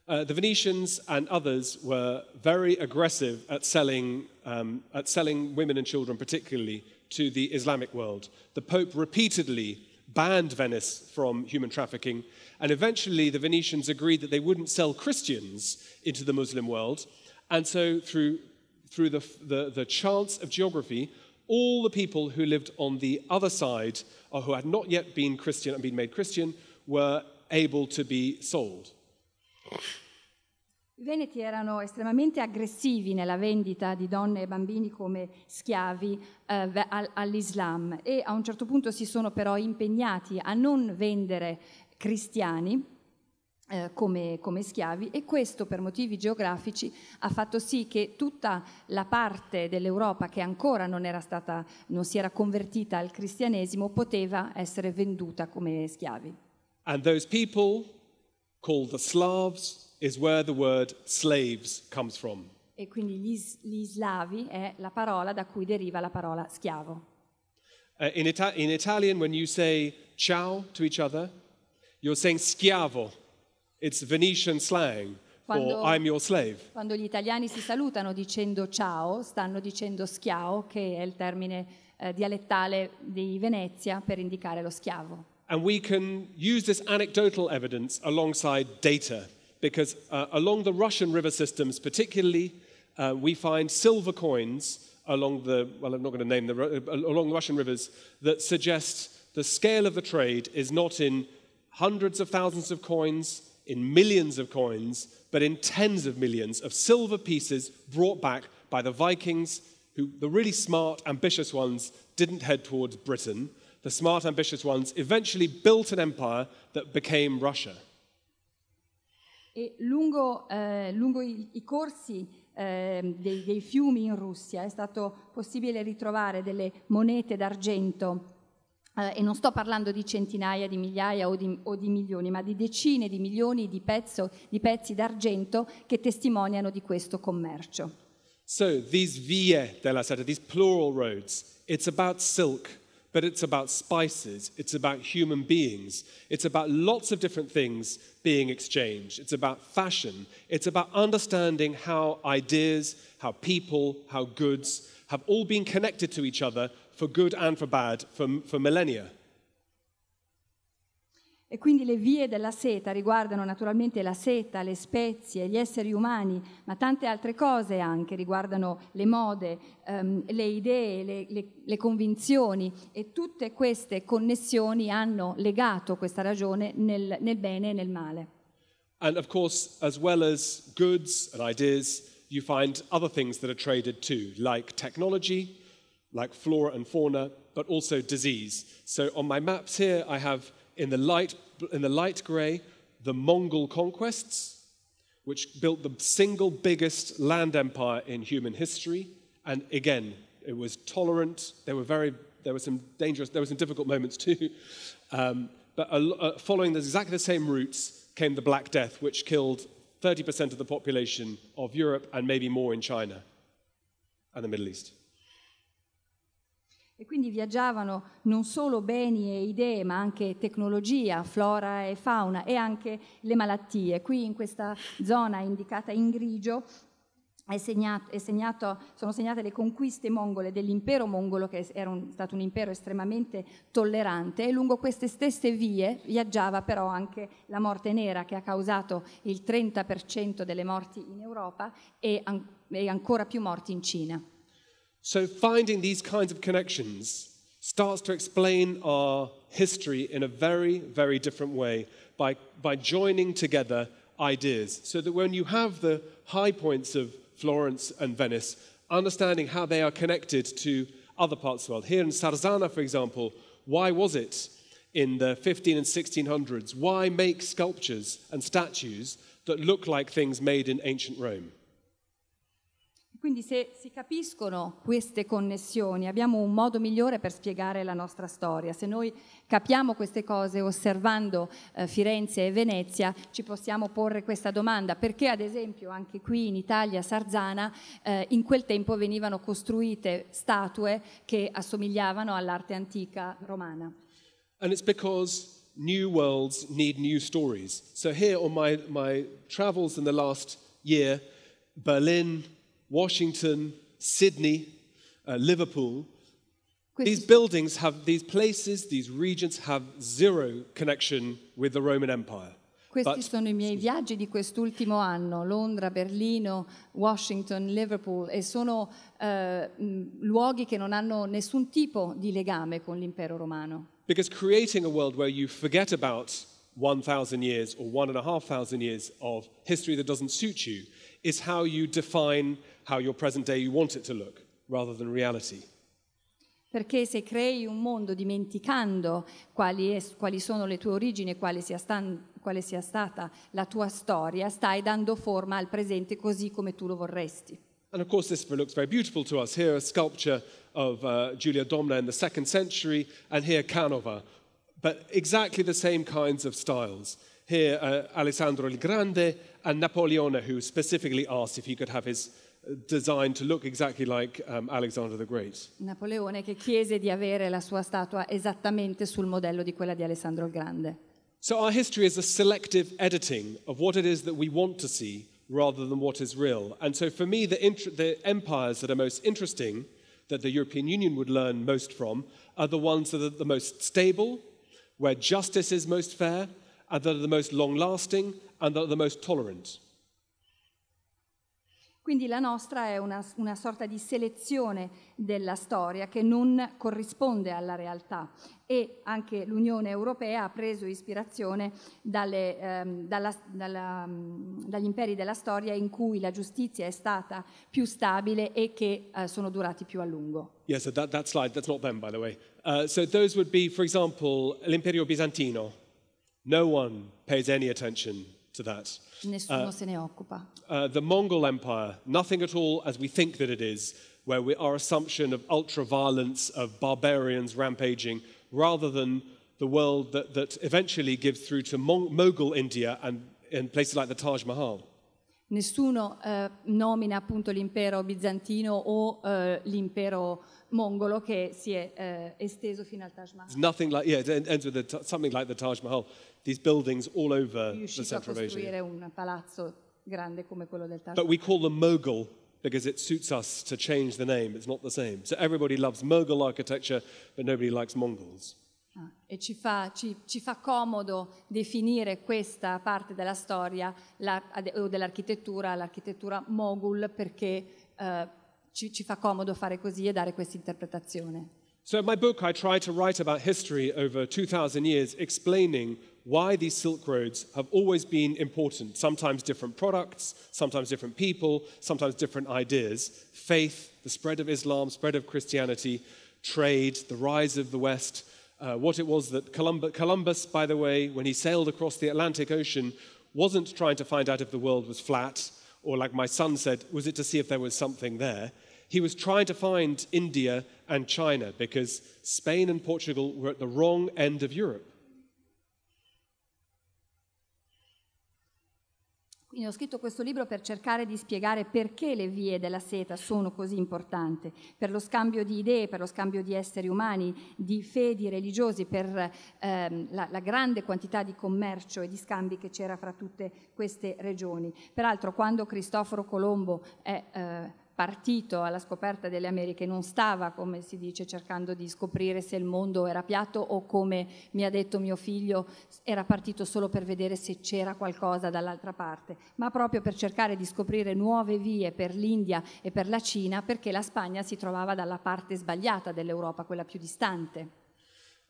Uh, the Venetians and others were very aggressive at selling, um, at selling women and children, particularly to the Islamic world. The Pope repeatedly banned Venice from human trafficking And eventually, the Venetians agreed that they wouldn't sell Christians into the Muslim world. And so, through, through the, the, the chance of geography, all the people who lived on the other side, or who had not yet been Christian and been made Christian, were able to be sold. I Veneti erano estremamente aggressivi nella vendita di donne e bambini come schiavi eh, all'Islam e a un certo punto si sono però impegnati a non vendere cristiani eh, come, come, schiavi e questo per motivi geografici ha fatto sì che tutta la parte dell'Europa che ancora non, era stata, non si era convertita al cristianesimo poteva essere venduta come schiavi. And those people called the Slavs is where the word slaves comes from. E quindi gli, gli slavi è la parola da cui deriva la parola schiavo. Uh, in, Ita- in Italian when you say ciao to each other You're saying schiavo. It's Venetian slang. Quando, or I'm your slave. quando gli italiani si salutano dicendo ciao, stanno dicendo schiavo, che è il termine eh, dialettale di Venezia per indicare lo schiavo. And we can use this anecdotal evidence alongside data, because uh, along the Russian river systems, particularly, uh, we find silver coins along the well, I'm not going to name the uh, along the Russian rivers that suggest the scale of the trade is not in hundreds of thousands of coins, in millions of coins, but in tens of millions of silver pieces brought back by the Vikings, who, the really smart, ambitious ones, didn't head towards Britain. The smart, ambitious ones eventually built an empire that became Russia. E lungo, eh, lungo i, i corsi eh, dei, dei fiumi in Russia è stato possibile ritrovare delle monete d'argento Eh, e non sto parlando di centinaia di migliaia o di, o di milioni, ma di decine di milioni di, pezzo, di pezzi d'argento che testimoniano di questo commercio. So these vie della seta, these plural roads, it's about silk, but it's about spices, it's about human beings, it's about lots of different things being exchanged, it's about fashion, it's about understanding how ideas, how people, how goods have all been connected to each other for good and for bad, for, for millennia. E quindi le vie della seta riguardano naturalmente la seta, le spezie, gli esseri umani, ma tante altre cose anche, riguardano le mode, um, le idee, le, le, le convinzioni e tutte queste connessioni hanno legato questa ragione nel, nel bene e nel male. And of course, as well as goods and ideas, you find other things that are traded too, like technology, like flora and fauna, but also disease. So on my maps here, I have in the light, in the light gray the Mongol conquests, which built the single biggest land empire in human history. And again, it was tolerant. There were very there were some dangerous, there were some difficult moments too. Um, but uh, following exactly the same routes came the Black Death, which killed 30% of the population of Europe and maybe more in China and the Middle East. E quindi viaggiavano non solo beni e idee, ma anche tecnologia, flora e fauna e anche le malattie. Qui in questa zona indicata in grigio Segnato, segnato, sono segnate le conquiste mongole dell'impero mongolo, che era un, stato un impero estremamente tollerante, e lungo queste stesse vie viaggiava però anche la morte nera, che ha causato il 30% delle morti in Europa e, an- e ancora più morti in Cina. So, finding these kinds of connections starts to explain our history in a very, very different way by, by joining together ideas. So that when you have the high points of Florence and Venice, understanding how they are connected to other parts of the world. Here in Sarzana, for example, why was it in the 15 and 1600s? Why make sculptures and statues that look like things made in ancient Rome? Quindi se si capiscono queste connessioni abbiamo un modo migliore per spiegare la nostra storia. Se noi capiamo queste cose osservando eh, Firenze e Venezia ci possiamo porre questa domanda perché ad esempio anche qui in Italia, Sarzana, eh, in quel tempo venivano costruite statue che assomigliavano all'arte antica romana. And it's because new worlds need new stories. So here on my, my travels in the last year, Berlin, Washington, Sydney, uh, Liverpool, these buildings have, these places, these regions have zero connection with the Roman Empire. Questi But, sono i miei viaggi di quest'ultimo anno, Londra, Berlino, Washington, Liverpool, e sono uh, luoghi che non hanno nessun tipo di legame con l'impero romano. Because creating a world where you forget about 1,000 years or 1,500 years of history that doesn't suit you is how you define how your present day you want it to look rather than reality. Perché se crei un mondo dimenticando quali, è, quali sono le tue origini quale sia, stan, quale sia stata la tua storia, stai dando forma al presente così come tu lo vorresti. And of course, this looks very beautiful to us. Here, a sculpture of uh, Julia Domna in the second century, and here, Canova. But exactly the same kinds of styles here uh, Alessandro il Grande and Napoleone, who specifically asked if he could have his uh, design to look exactly like um, Alexander the Great. Napoleone che chiese di avere la sua statua esattamente sul modello di quella di Alessandro il Grande. So our history is a selective editing of what it is that we want to see rather than what is real. And so for me the, the empires that are most interesting that the European Union would learn most from are the ones that are the most stable, where justice is most fair, and that are the most long lasting and that are the most tolerant. Quindi la nostra è una, una, sorta di selezione della storia che non corrisponde alla realtà e anche l'Unione Europea ha preso ispirazione dalle, ehm, dalla, dalla, mm, dagli imperi della storia in cui la giustizia è stata più stabile e che eh, sono durati più a lungo. Yes, yeah, so that, that slide, that's not them by the way. Uh, so those would be, for example, l'imperio bizantino. No one pays any attention to that. Nessuno uh, se ne occupa. Uh, the Mongol Empire, nothing at all as we think that it is, where we, our assumption of ultra violence, of barbarians rampaging, rather than the world that, that eventually gives through to Mong- Mughal India and, and places like the Taj Mahal. Nessuno eh, nomina appunto l'impero bizantino o eh, l'impero mongolo che si è eh, esteso fino al Taj Mahal. There's nothing like yeah, it ends with the, something like the Taj Mahal. These buildings all over the central Asia. costruire un palazzo grande come quello del Taj Mahal. But we call them Mughal because it suits us to change the name. It's not the same. So everybody loves Mughal architecture, but nobody likes Mongols. Ah. E ci fa, ci, ci fa, comodo definire questa parte della storia la, o dell'architettura, l'architettura mogul, perché eh, ci, ci, fa comodo fare così e dare questa interpretazione. So in my book I try to write about history over 2000 years explaining why these Silk Roads have always been important, sometimes different products, sometimes different people, sometimes different ideas, faith, the spread of Islam, spread of Christianity, trade, the rise of the West, uh, what it was that Columbus, Columbus, by the way, when he sailed across the Atlantic Ocean, wasn't trying to find out if the world was flat, or like my son said, was it to see if there was something there? He was trying to find India and China because Spain and Portugal were at the wrong end of Europe. Quindi ho scritto questo libro per cercare di spiegare perché le vie della seta sono così importanti, per lo scambio di idee, per lo scambio di esseri umani, di fedi religiosi, per ehm, la, la, grande quantità di commercio e di scambi che c'era fra tutte queste regioni. Peraltro quando Cristoforo Colombo è... Eh, partito alla scoperta delle Americhe non stava, come si dice, cercando di scoprire se il mondo era piatto o come mi ha detto mio figlio, era partito solo per vedere se c'era qualcosa dall'altra parte, ma proprio per cercare di scoprire nuove vie per l'India e per la Cina perché la Spagna si trovava dalla parte sbagliata dell'Europa, quella più distante.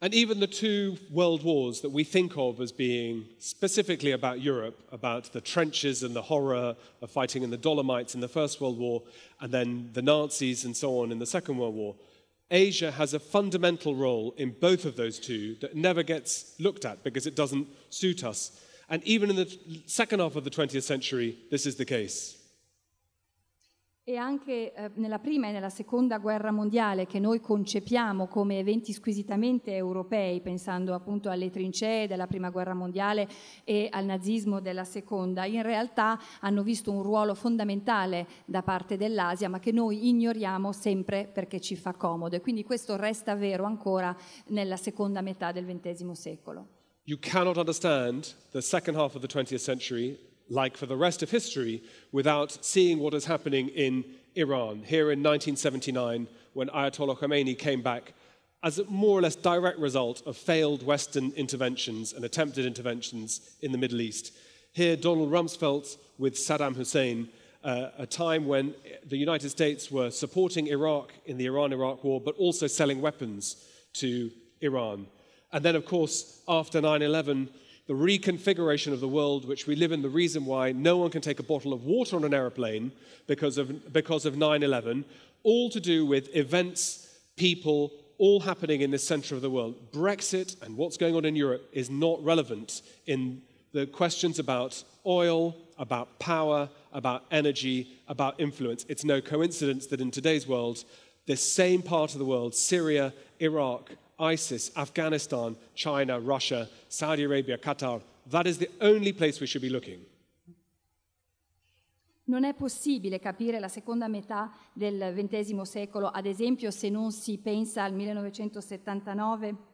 And even the two world wars that we think of as being specifically about Europe, about the trenches and the horror of fighting in the Dolomites in the First World War, and then the Nazis and so on in the Second World War, Asia has a fundamental role in both of those two that never gets looked at because it doesn't suit us. And even in the second half of the 20th century, this is the case. E anche eh, nella prima e nella seconda guerra mondiale, che noi concepiamo come eventi squisitamente europei, pensando appunto alle trincee della prima guerra mondiale e al nazismo della seconda, in realtà hanno visto un ruolo fondamentale da parte dell'Asia, ma che noi ignoriamo sempre perché ci fa comodo. E quindi questo resta vero ancora nella seconda metà del XX secolo. You cannot understand the second half of the 20th century like for the rest of history without seeing what is happening in Iran here in 1979 when Ayatollah Khomeini came back as a more or less direct result of failed Western interventions and attempted interventions in the Middle East. Here, Donald Rumsfeld with Saddam Hussein, uh, a time when the United States were supporting Iraq in the Iran Iraq war, but also selling weapons to Iran. And then, of course, after 9 11, the reconfiguration of the world which we live in, the reason why no one can take a bottle of water on an aeroplane because of, because of 9 11, all to do with events, people, all happening in the center of the world. Brexit and what's going on in Europe is not relevant in the questions about oil, about power, about energy, about influence. It's no coincidence that in today's world, this same part of the world, Syria, Iraq, ISIS, Afghanistan, China, Russia, Saudi Arabia, Qatar. That is the only place we should be looking. Non è possibile capire la seconda metà del XX secolo, ad esempio, se non si pensa al 1979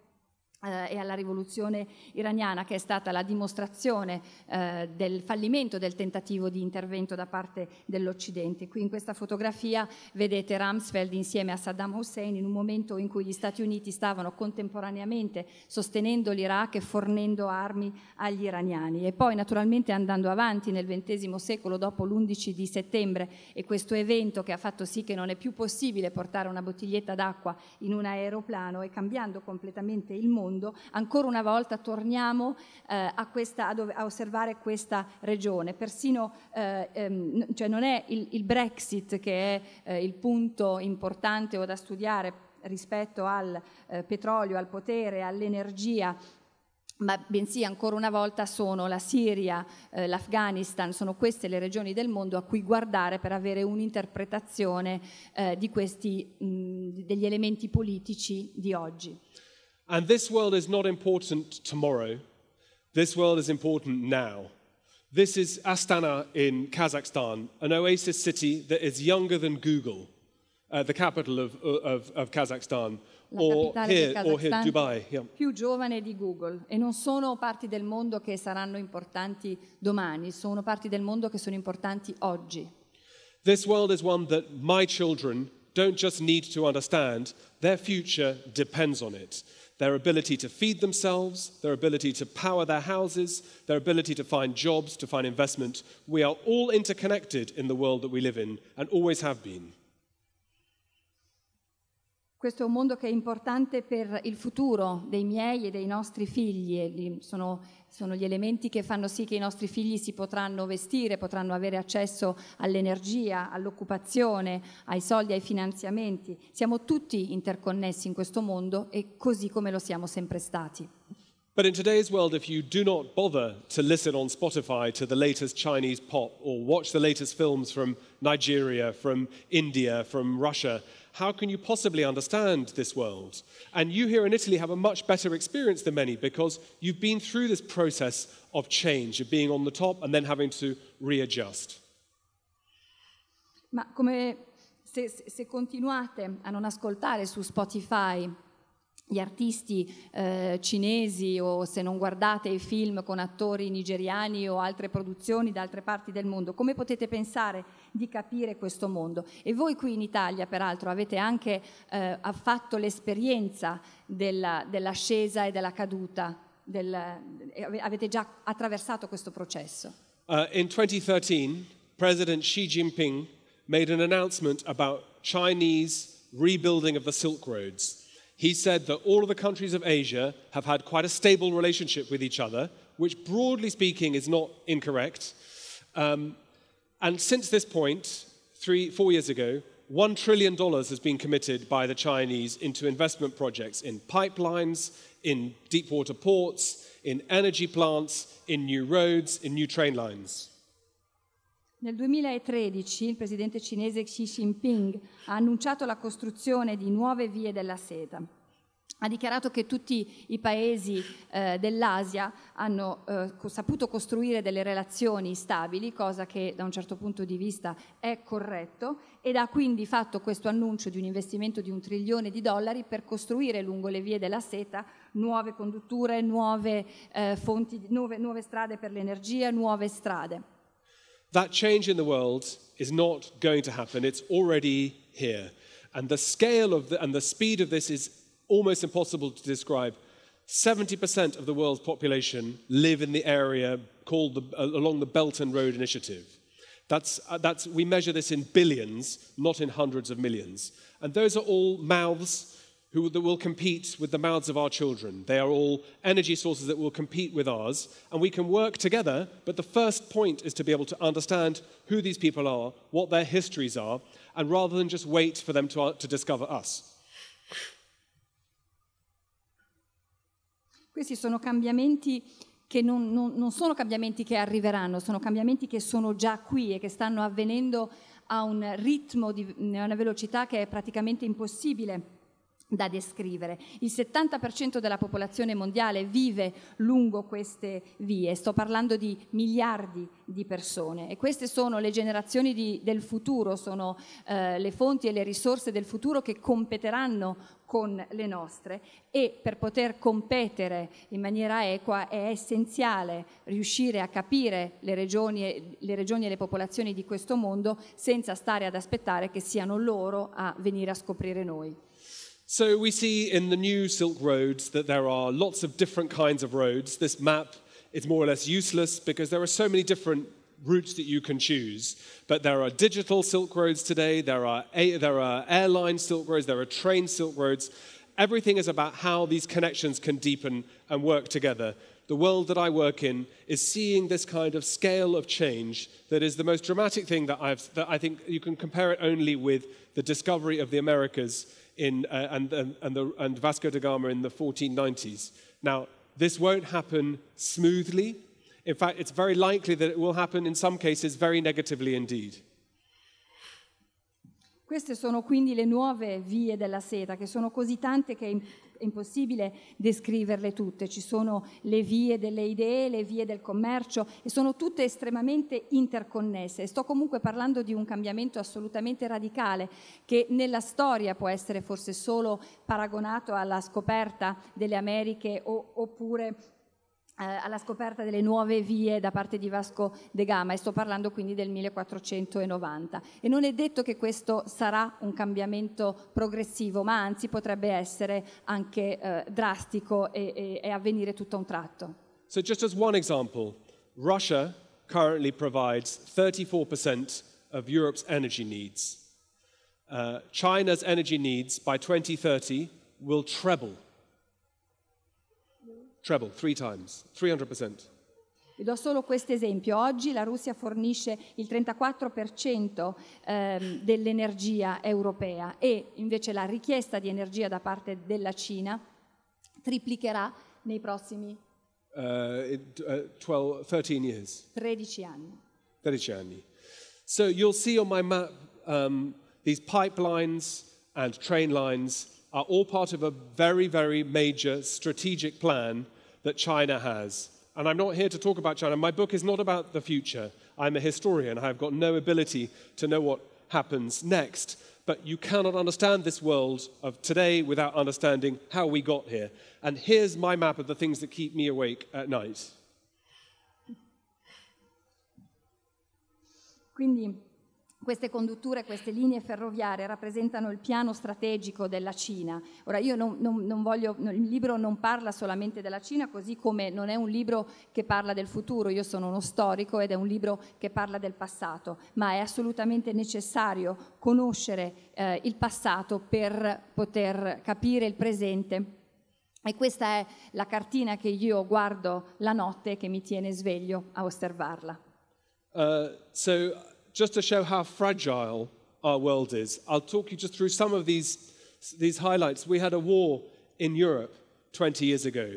Eh, e alla rivoluzione iraniana che è stata la dimostrazione eh, del fallimento del tentativo di intervento da parte dell'Occidente. Qui in questa fotografia vedete Rumsfeld insieme a Saddam Hussein in un momento in cui gli Stati Uniti stavano contemporaneamente sostenendo l'Iraq e fornendo armi agli iraniani e poi naturalmente andando avanti nel XX secolo dopo l'11 di settembre e questo evento che ha fatto sì che non è più possibile portare una bottiglietta d'acqua in un aeroplano e cambiando completamente il mondo mondo, ancora una volta torniamo eh, a, questa, a, dove, a, osservare questa regione. Persino eh, ehm, cioè non è il, il, Brexit che è eh, il punto importante o da studiare rispetto al eh, petrolio, al potere, all'energia, ma bensì ancora una volta sono la Siria, eh, l'Afghanistan, sono queste le regioni del mondo a cui guardare per avere un'interpretazione eh, di questi, mh, degli elementi politici di oggi. And this world is not important tomorrow. This world is important now. This is Astana in Kazakhstan, an oasis city that is younger than Google, uh, the capital of, of, of Kazakhstan. La or here, Kazakhstan, or here, Dubai, yeah. più giovane di Google e non sono parti del mondo che saranno importanti domani, sono parti del mondo che sono importanti oggi. This world is one that my children don't just need to understand, their future depends on it their ability to feed themselves, their ability to power their houses, their ability to find jobs, to find investment. We are all interconnected in the world that we live in and always have been. Questo è un mondo che è importante per il futuro dei miei e dei nostri figli, sono, sono gli elementi che fanno sì che i nostri figli si potranno vestire, potranno avere accesso all'energia, all'occupazione, ai soldi, ai finanziamenti. Siamo tutti interconnessi in questo mondo e così come lo siamo sempre stati. But in today's world, if you do not bother to listen on Spotify to the latest Chinese pop or watch the latest films from Nigeria, from India, from Russia, How can you possibly understand this world? And you here in Italy have a much better experience than many because you've been through this process of change, of being on the top and then having to readjust. Ma come se, se continuate a non ascoltare su Spotify gli artisti eh, cinesi o se non guardate i film con attori nigeriani o altre produzioni da altre parti del mondo, come potete pensare di capire questo mondo. E voi qui in Italia, peraltro, avete anche eh, fatto l'esperienza della, dell'ascesa e della caduta, del, eh, avete già attraversato questo processo. Uh, in 2013, President Xi Jinping made an announcement about Chinese rebuilding of the Silk Roads. He said that all of the countries of Asia have had quite a stable relationship with each other, which broadly speaking is not incorrect. Um, And since this point, three, four years ago, $1 trillion has been committed by the Chinese into investment projects in pipelines, in deep water ports, in energy plants, in new roads, in new train lines. Nel 2013 il presidente cinese Xi Jinping ha annunciato la costruzione di nuove vie della seta. ha dichiarato che tutti i paesi eh, dell'Asia hanno eh, saputo costruire delle relazioni stabili, cosa che da un certo punto di vista è corretto, ed ha quindi fatto questo annuncio di un investimento di un trilione di dollari per costruire lungo le vie della seta nuove condutture, nuove, eh, fonti, nuove, nuove strade per l'energia, nuove strade. That change in the world is not going to happen, it's already here. And the scale of the, and the speed of this is almost impossible to describe. 70% of the world's population live in the area called the, uh, along the Belt and Road Initiative. That's, uh, that's, we measure this in billions, not in hundreds of millions. And those are all mouths who that will compete with the mouths of our children. They are all energy sources that will compete with ours, and we can work together, but the first point is to be able to understand who these people are, what their histories are, and rather than just wait for them to, uh, to discover us. Questi sono cambiamenti che non, non, non, sono cambiamenti che arriveranno, sono cambiamenti che sono già qui e che stanno avvenendo a un ritmo, a una velocità che è praticamente impossibile da descrivere. Il 70% della popolazione mondiale vive lungo queste vie, sto parlando di miliardi di persone e queste sono le generazioni di, del futuro, sono eh, le fonti e le risorse del futuro che competeranno con le nostre e per poter competere in maniera equa è essenziale riuscire a capire le regioni, le regioni e le popolazioni di questo mondo senza stare ad aspettare che siano loro a venire a scoprire noi. So we see in the new Silk Roads that there are lots of different kinds of roads. This map is more or less useless because there are so many different routes that you can choose. But there are digital Silk Roads today, there are, there are airline Silk Roads, there are train Silk Roads. Everything is about how these connections can deepen and work together. The world that I work in is seeing this kind of scale of change that is the most dramatic thing that, I've, that I think you can compare it only with the discovery of the Americas in, uh, and, and, the, and Vasco da Gama in the 1490s. Now, this won't happen smoothly. In fact, it's very likely that it will happen in some cases very negatively indeed. Queste sono quindi le nuove vie della seta, che sono così tante che è impossibile descriverle tutte. Ci sono le vie delle idee, le vie del commercio e sono tutte estremamente interconnesse. sto comunque parlando di un cambiamento assolutamente radicale che nella storia può essere forse solo paragonato alla scoperta delle Americhe o, oppure eh, alla scoperta delle nuove vie da parte di Vasco de Gama e sto parlando quindi del 1490 e non è detto che questo sarà un cambiamento progressivo ma anzi potrebbe essere anche eh, drastico e, e, e, avvenire tutto a un tratto. So just as one example, Russia currently provides 34% of Europe's energy needs. Uh, China's energy needs by 2030 will treble. Treble, three times, 300%. Vi do solo questo esempio. Oggi la Russia fornisce il 34% ehm, dell'energia europea e invece la richiesta di energia da parte della Cina triplicherà nei prossimi uh, 12, 13, 13 anni. 13 anni. So you'll see on my map um, these pipelines and train lines are all part of a very, very major strategic plan that China has. And I'm not here to talk about China. My book is not about the future. I'm a historian. I've got no ability to know what happens next. But you cannot understand this world of today without understanding how we got here. And here's my map of the things that keep me awake at night. Quindi queste condutture, queste linee ferroviarie rappresentano il piano strategico della Cina. Ora io non, non, non voglio, il libro non parla solamente della Cina, così come non è un libro che parla del futuro, io sono uno storico ed è un libro che parla del passato, ma è assolutamente necessario conoscere eh, il passato per poter capire il presente. E questa è la cartina che io guardo la notte che mi tiene sveglio a osservarla. Uh, so just to show how fragile our world is. I'll talk you just through some of these, these highlights. We had a war in Europe 20 years ago.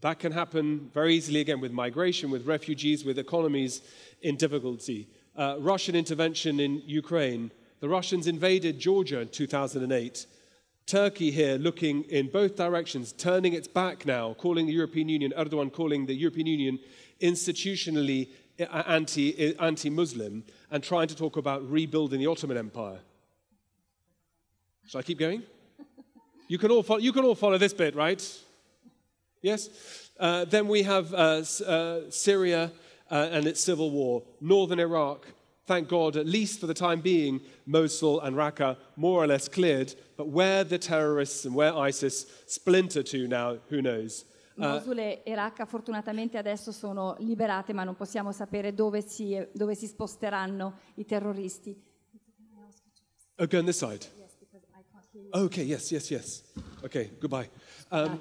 That can happen very easily again with migration, with refugees, with economies in difficulty. Uh, Russian intervention in Ukraine. The Russians invaded Georgia in 2008. Turkey here looking in both directions, turning its back now, calling the European Union, Erdogan calling the European Union institutionally anti, anti-Muslim and trying to talk about rebuilding the Ottoman Empire. Should I keep going? You can all follow, you can all follow this bit, right? Yes? Uh, then we have uh, uh, Syria uh, and its civil war, northern Iraq. Thank God, at least for the time being, Mosul and Raqqa more or less cleared. But where the terrorists and where ISIS splinter to now, who knows? Uh, Mosule e Raqqa fortunatamente adesso sono liberate, ma non possiamo sapere dove si, dove si sposteranno i terroristi. Okay, oh, on this side. Okay, yes, yes, yes. Okay, goodbye. Um,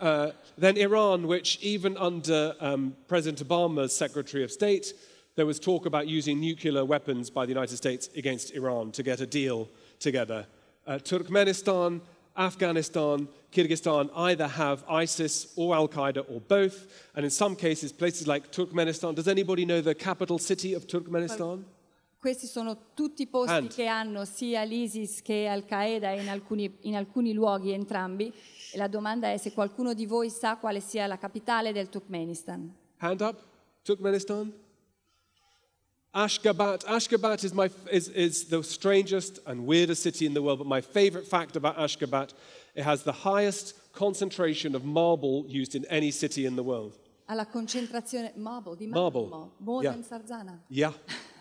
uh, then Iran, which even under um, President Obama's Secretary of State, there was talk about using nuclear weapons by the United States against Iran to get a deal together. Uh, Turkmenistan Afghanistan, Kyrgyzstan either have ISIS or Al Qaeda or both, and in some cases, places like Turkmenistan. Does anybody know the capital city of Turkmenistan? Questi sono tutti posti che hanno sia l'ISIS che Al Qaeda in alcuni, in alcuni luoghi entrambi. E la domanda è se qualcuno di voi sa quale sia la capitale del Turkmenistan. Hand up, Turkmenistan. Ashgabat. Ashgabat is, my, is, is the strangest and weirdest city in the world, but my favorite fact about Ashgabat, it has the highest concentration of marble used in any city in the world. Alla concentrazione marble, di marmo, marble. more yeah. than Sarzana. Yeah.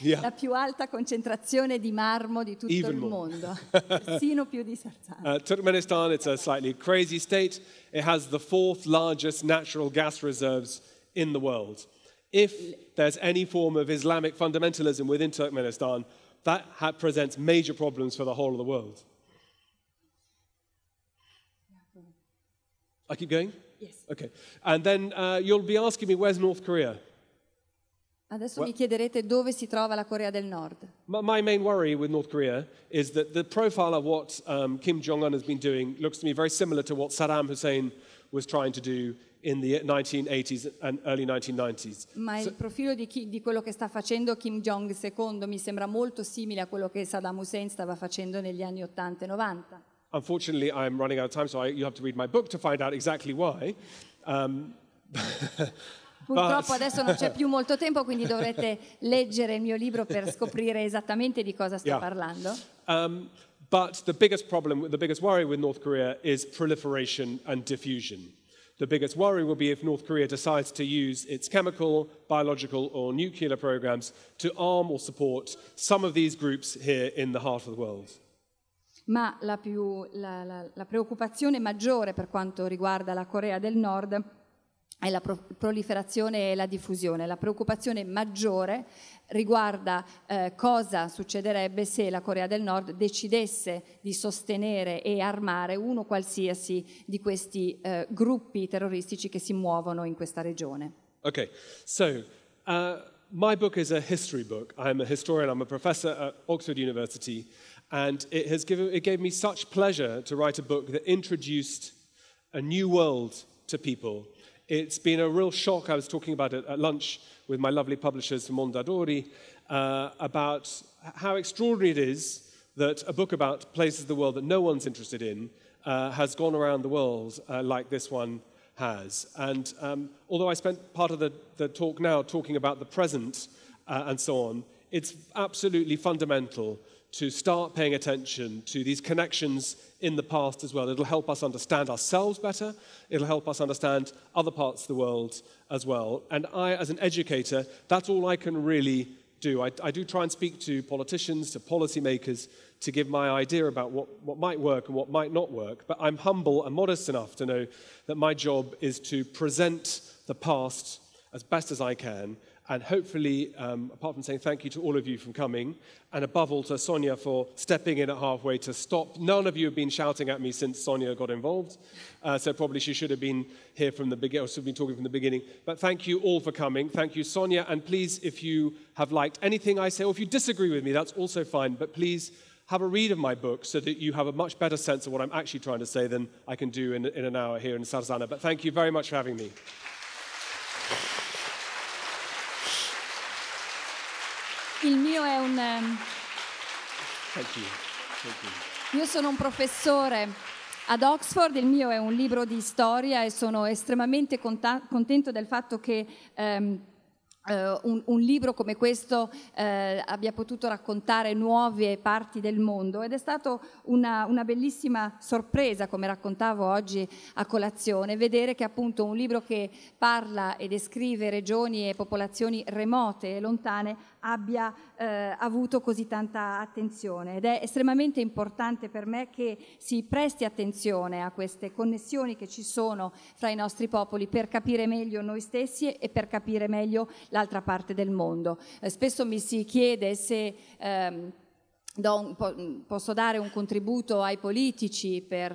Yeah. la più alta concentrazione di marmo di tutto Even il mondo, persino più di Sarzana. Uh, Turkmenistan It's a slightly crazy state. It has the fourth largest natural gas reserves in the world if there's any form of Islamic fundamentalism within Turkmenistan, that ha- presents major problems for the whole of the world. I keep going? Yes. Okay. And then uh, you'll be asking me, where's North Korea? Adesso well, mi chiederete dove si trova la Corea del Nord. My, main worry with North Korea is that the profile of what um, Kim Jong un has been doing looks to me very similar to what Saddam Hussein was trying to do in the 1980s and early 1990s. Ma il profilo di, chi, di, quello che sta facendo Kim Jong II mi sembra molto simile a quello che Saddam Hussein stava facendo negli anni 80 e 90. Unfortunately, I'm running out of time, so I, you have to read my book to find out exactly why. Um, Purtroppo adesso non c'è più molto tempo, quindi dovrete leggere il mio libro per scoprire esattamente di cosa sto yeah. parlando. Um, but the biggest problem, the biggest worry with North Korea is proliferation and diffusion. The biggest worry will be if North Korea decides to use its chemical, biological, or nuclear programs to arm or support some of these groups here in the heart of the world. Ma la, più, la, la, la preoccupazione maggiore per quanto riguarda la Corea del Nord è la pro proliferazione e la diffusione. La preoccupazione maggiore riguarda eh, cosa succederebbe se la Corea del Nord decidesse di sostenere e armare uno qualsiasi di questi eh, gruppi terroristici che si muovono in questa regione. Ok, so uh, my book is a history book. I'm a historian, I'm a professor at Oxford University, and it, has given, it gave me such pleasure to write a book that introduced a new world to people It's been a real shock. I was talking about it at lunch with my lovely publishers from Mondadori uh, about how extraordinary it is that a book about places of the world that no one's interested in uh, has gone around the world uh, like this one has. And um, although I spent part of the, the, talk now talking about the present uh, and so on, it's absolutely fundamental to start paying attention to these connections in the past as well. It'll help us understand ourselves better, it'll help us understand other parts of the world as well. And I, as an educator, that's all I can really do. I, I do try and speak to politicians, to policymakers, to give my idea about what, what might work and what might not work, but I'm humble and modest enough to know that my job is to present the past as best as I can and hopefully, um, apart from saying thank you to all of you for coming, and above all to Sonia for stepping in at halfway to stop. None of you have been shouting at me since Sonia got involved, uh, so probably she should have been here from the beginning, or should have been talking from the beginning. But thank you all for coming. Thank you, Sonia. And please, if you have liked anything I say, or if you disagree with me, that's also fine. But please, have a read of my book so that you have a much better sense of what I'm actually trying to say than I can do in, in an hour here in Sarzana. But thank you very much for having me. Il mio è un... Ehm, io sono un professore ad Oxford, il mio è un libro di storia e sono estremamente conta- contento del fatto che... Um, Uh, un, un, libro come questo uh, abbia potuto raccontare nuove parti del mondo ed è stata una, una, bellissima sorpresa, come raccontavo oggi a colazione, vedere che appunto un libro che parla e descrive regioni e popolazioni remote e lontane abbia eh, avuto così tanta attenzione ed è estremamente importante per me che si presti attenzione a queste connessioni che ci sono fra i nostri popoli per capire meglio noi stessi e per capire meglio l'altra parte del mondo. Eh, spesso mi si chiede se ehm, Do un, mm, posso dare un contributo ai politici per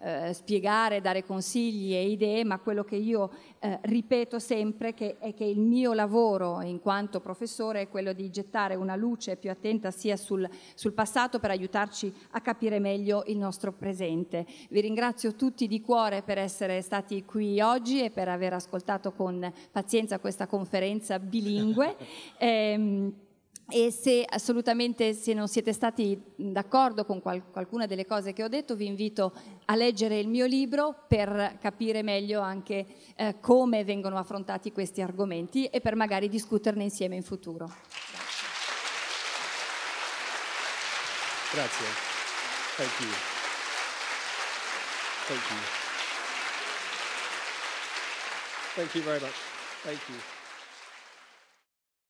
eh, spiegare, dare consigli e idee, ma quello che io eh, ripeto sempre che, è che il mio lavoro in quanto professore è quello di gettare una luce più attenta sia sul, sul passato per aiutarci a capire meglio il nostro presente. Vi ringrazio tutti di cuore per essere stati qui oggi e per aver ascoltato con pazienza questa conferenza bilingue. ehm, e se assolutamente se non siete stati d'accordo con qual- qualcuna delle cose che ho detto vi invito a leggere il mio libro per capire meglio anche eh, come vengono affrontati questi argomenti e per magari discuterne insieme in futuro. Grazie. Thank you. Thank you. Thank you very much. Thank you.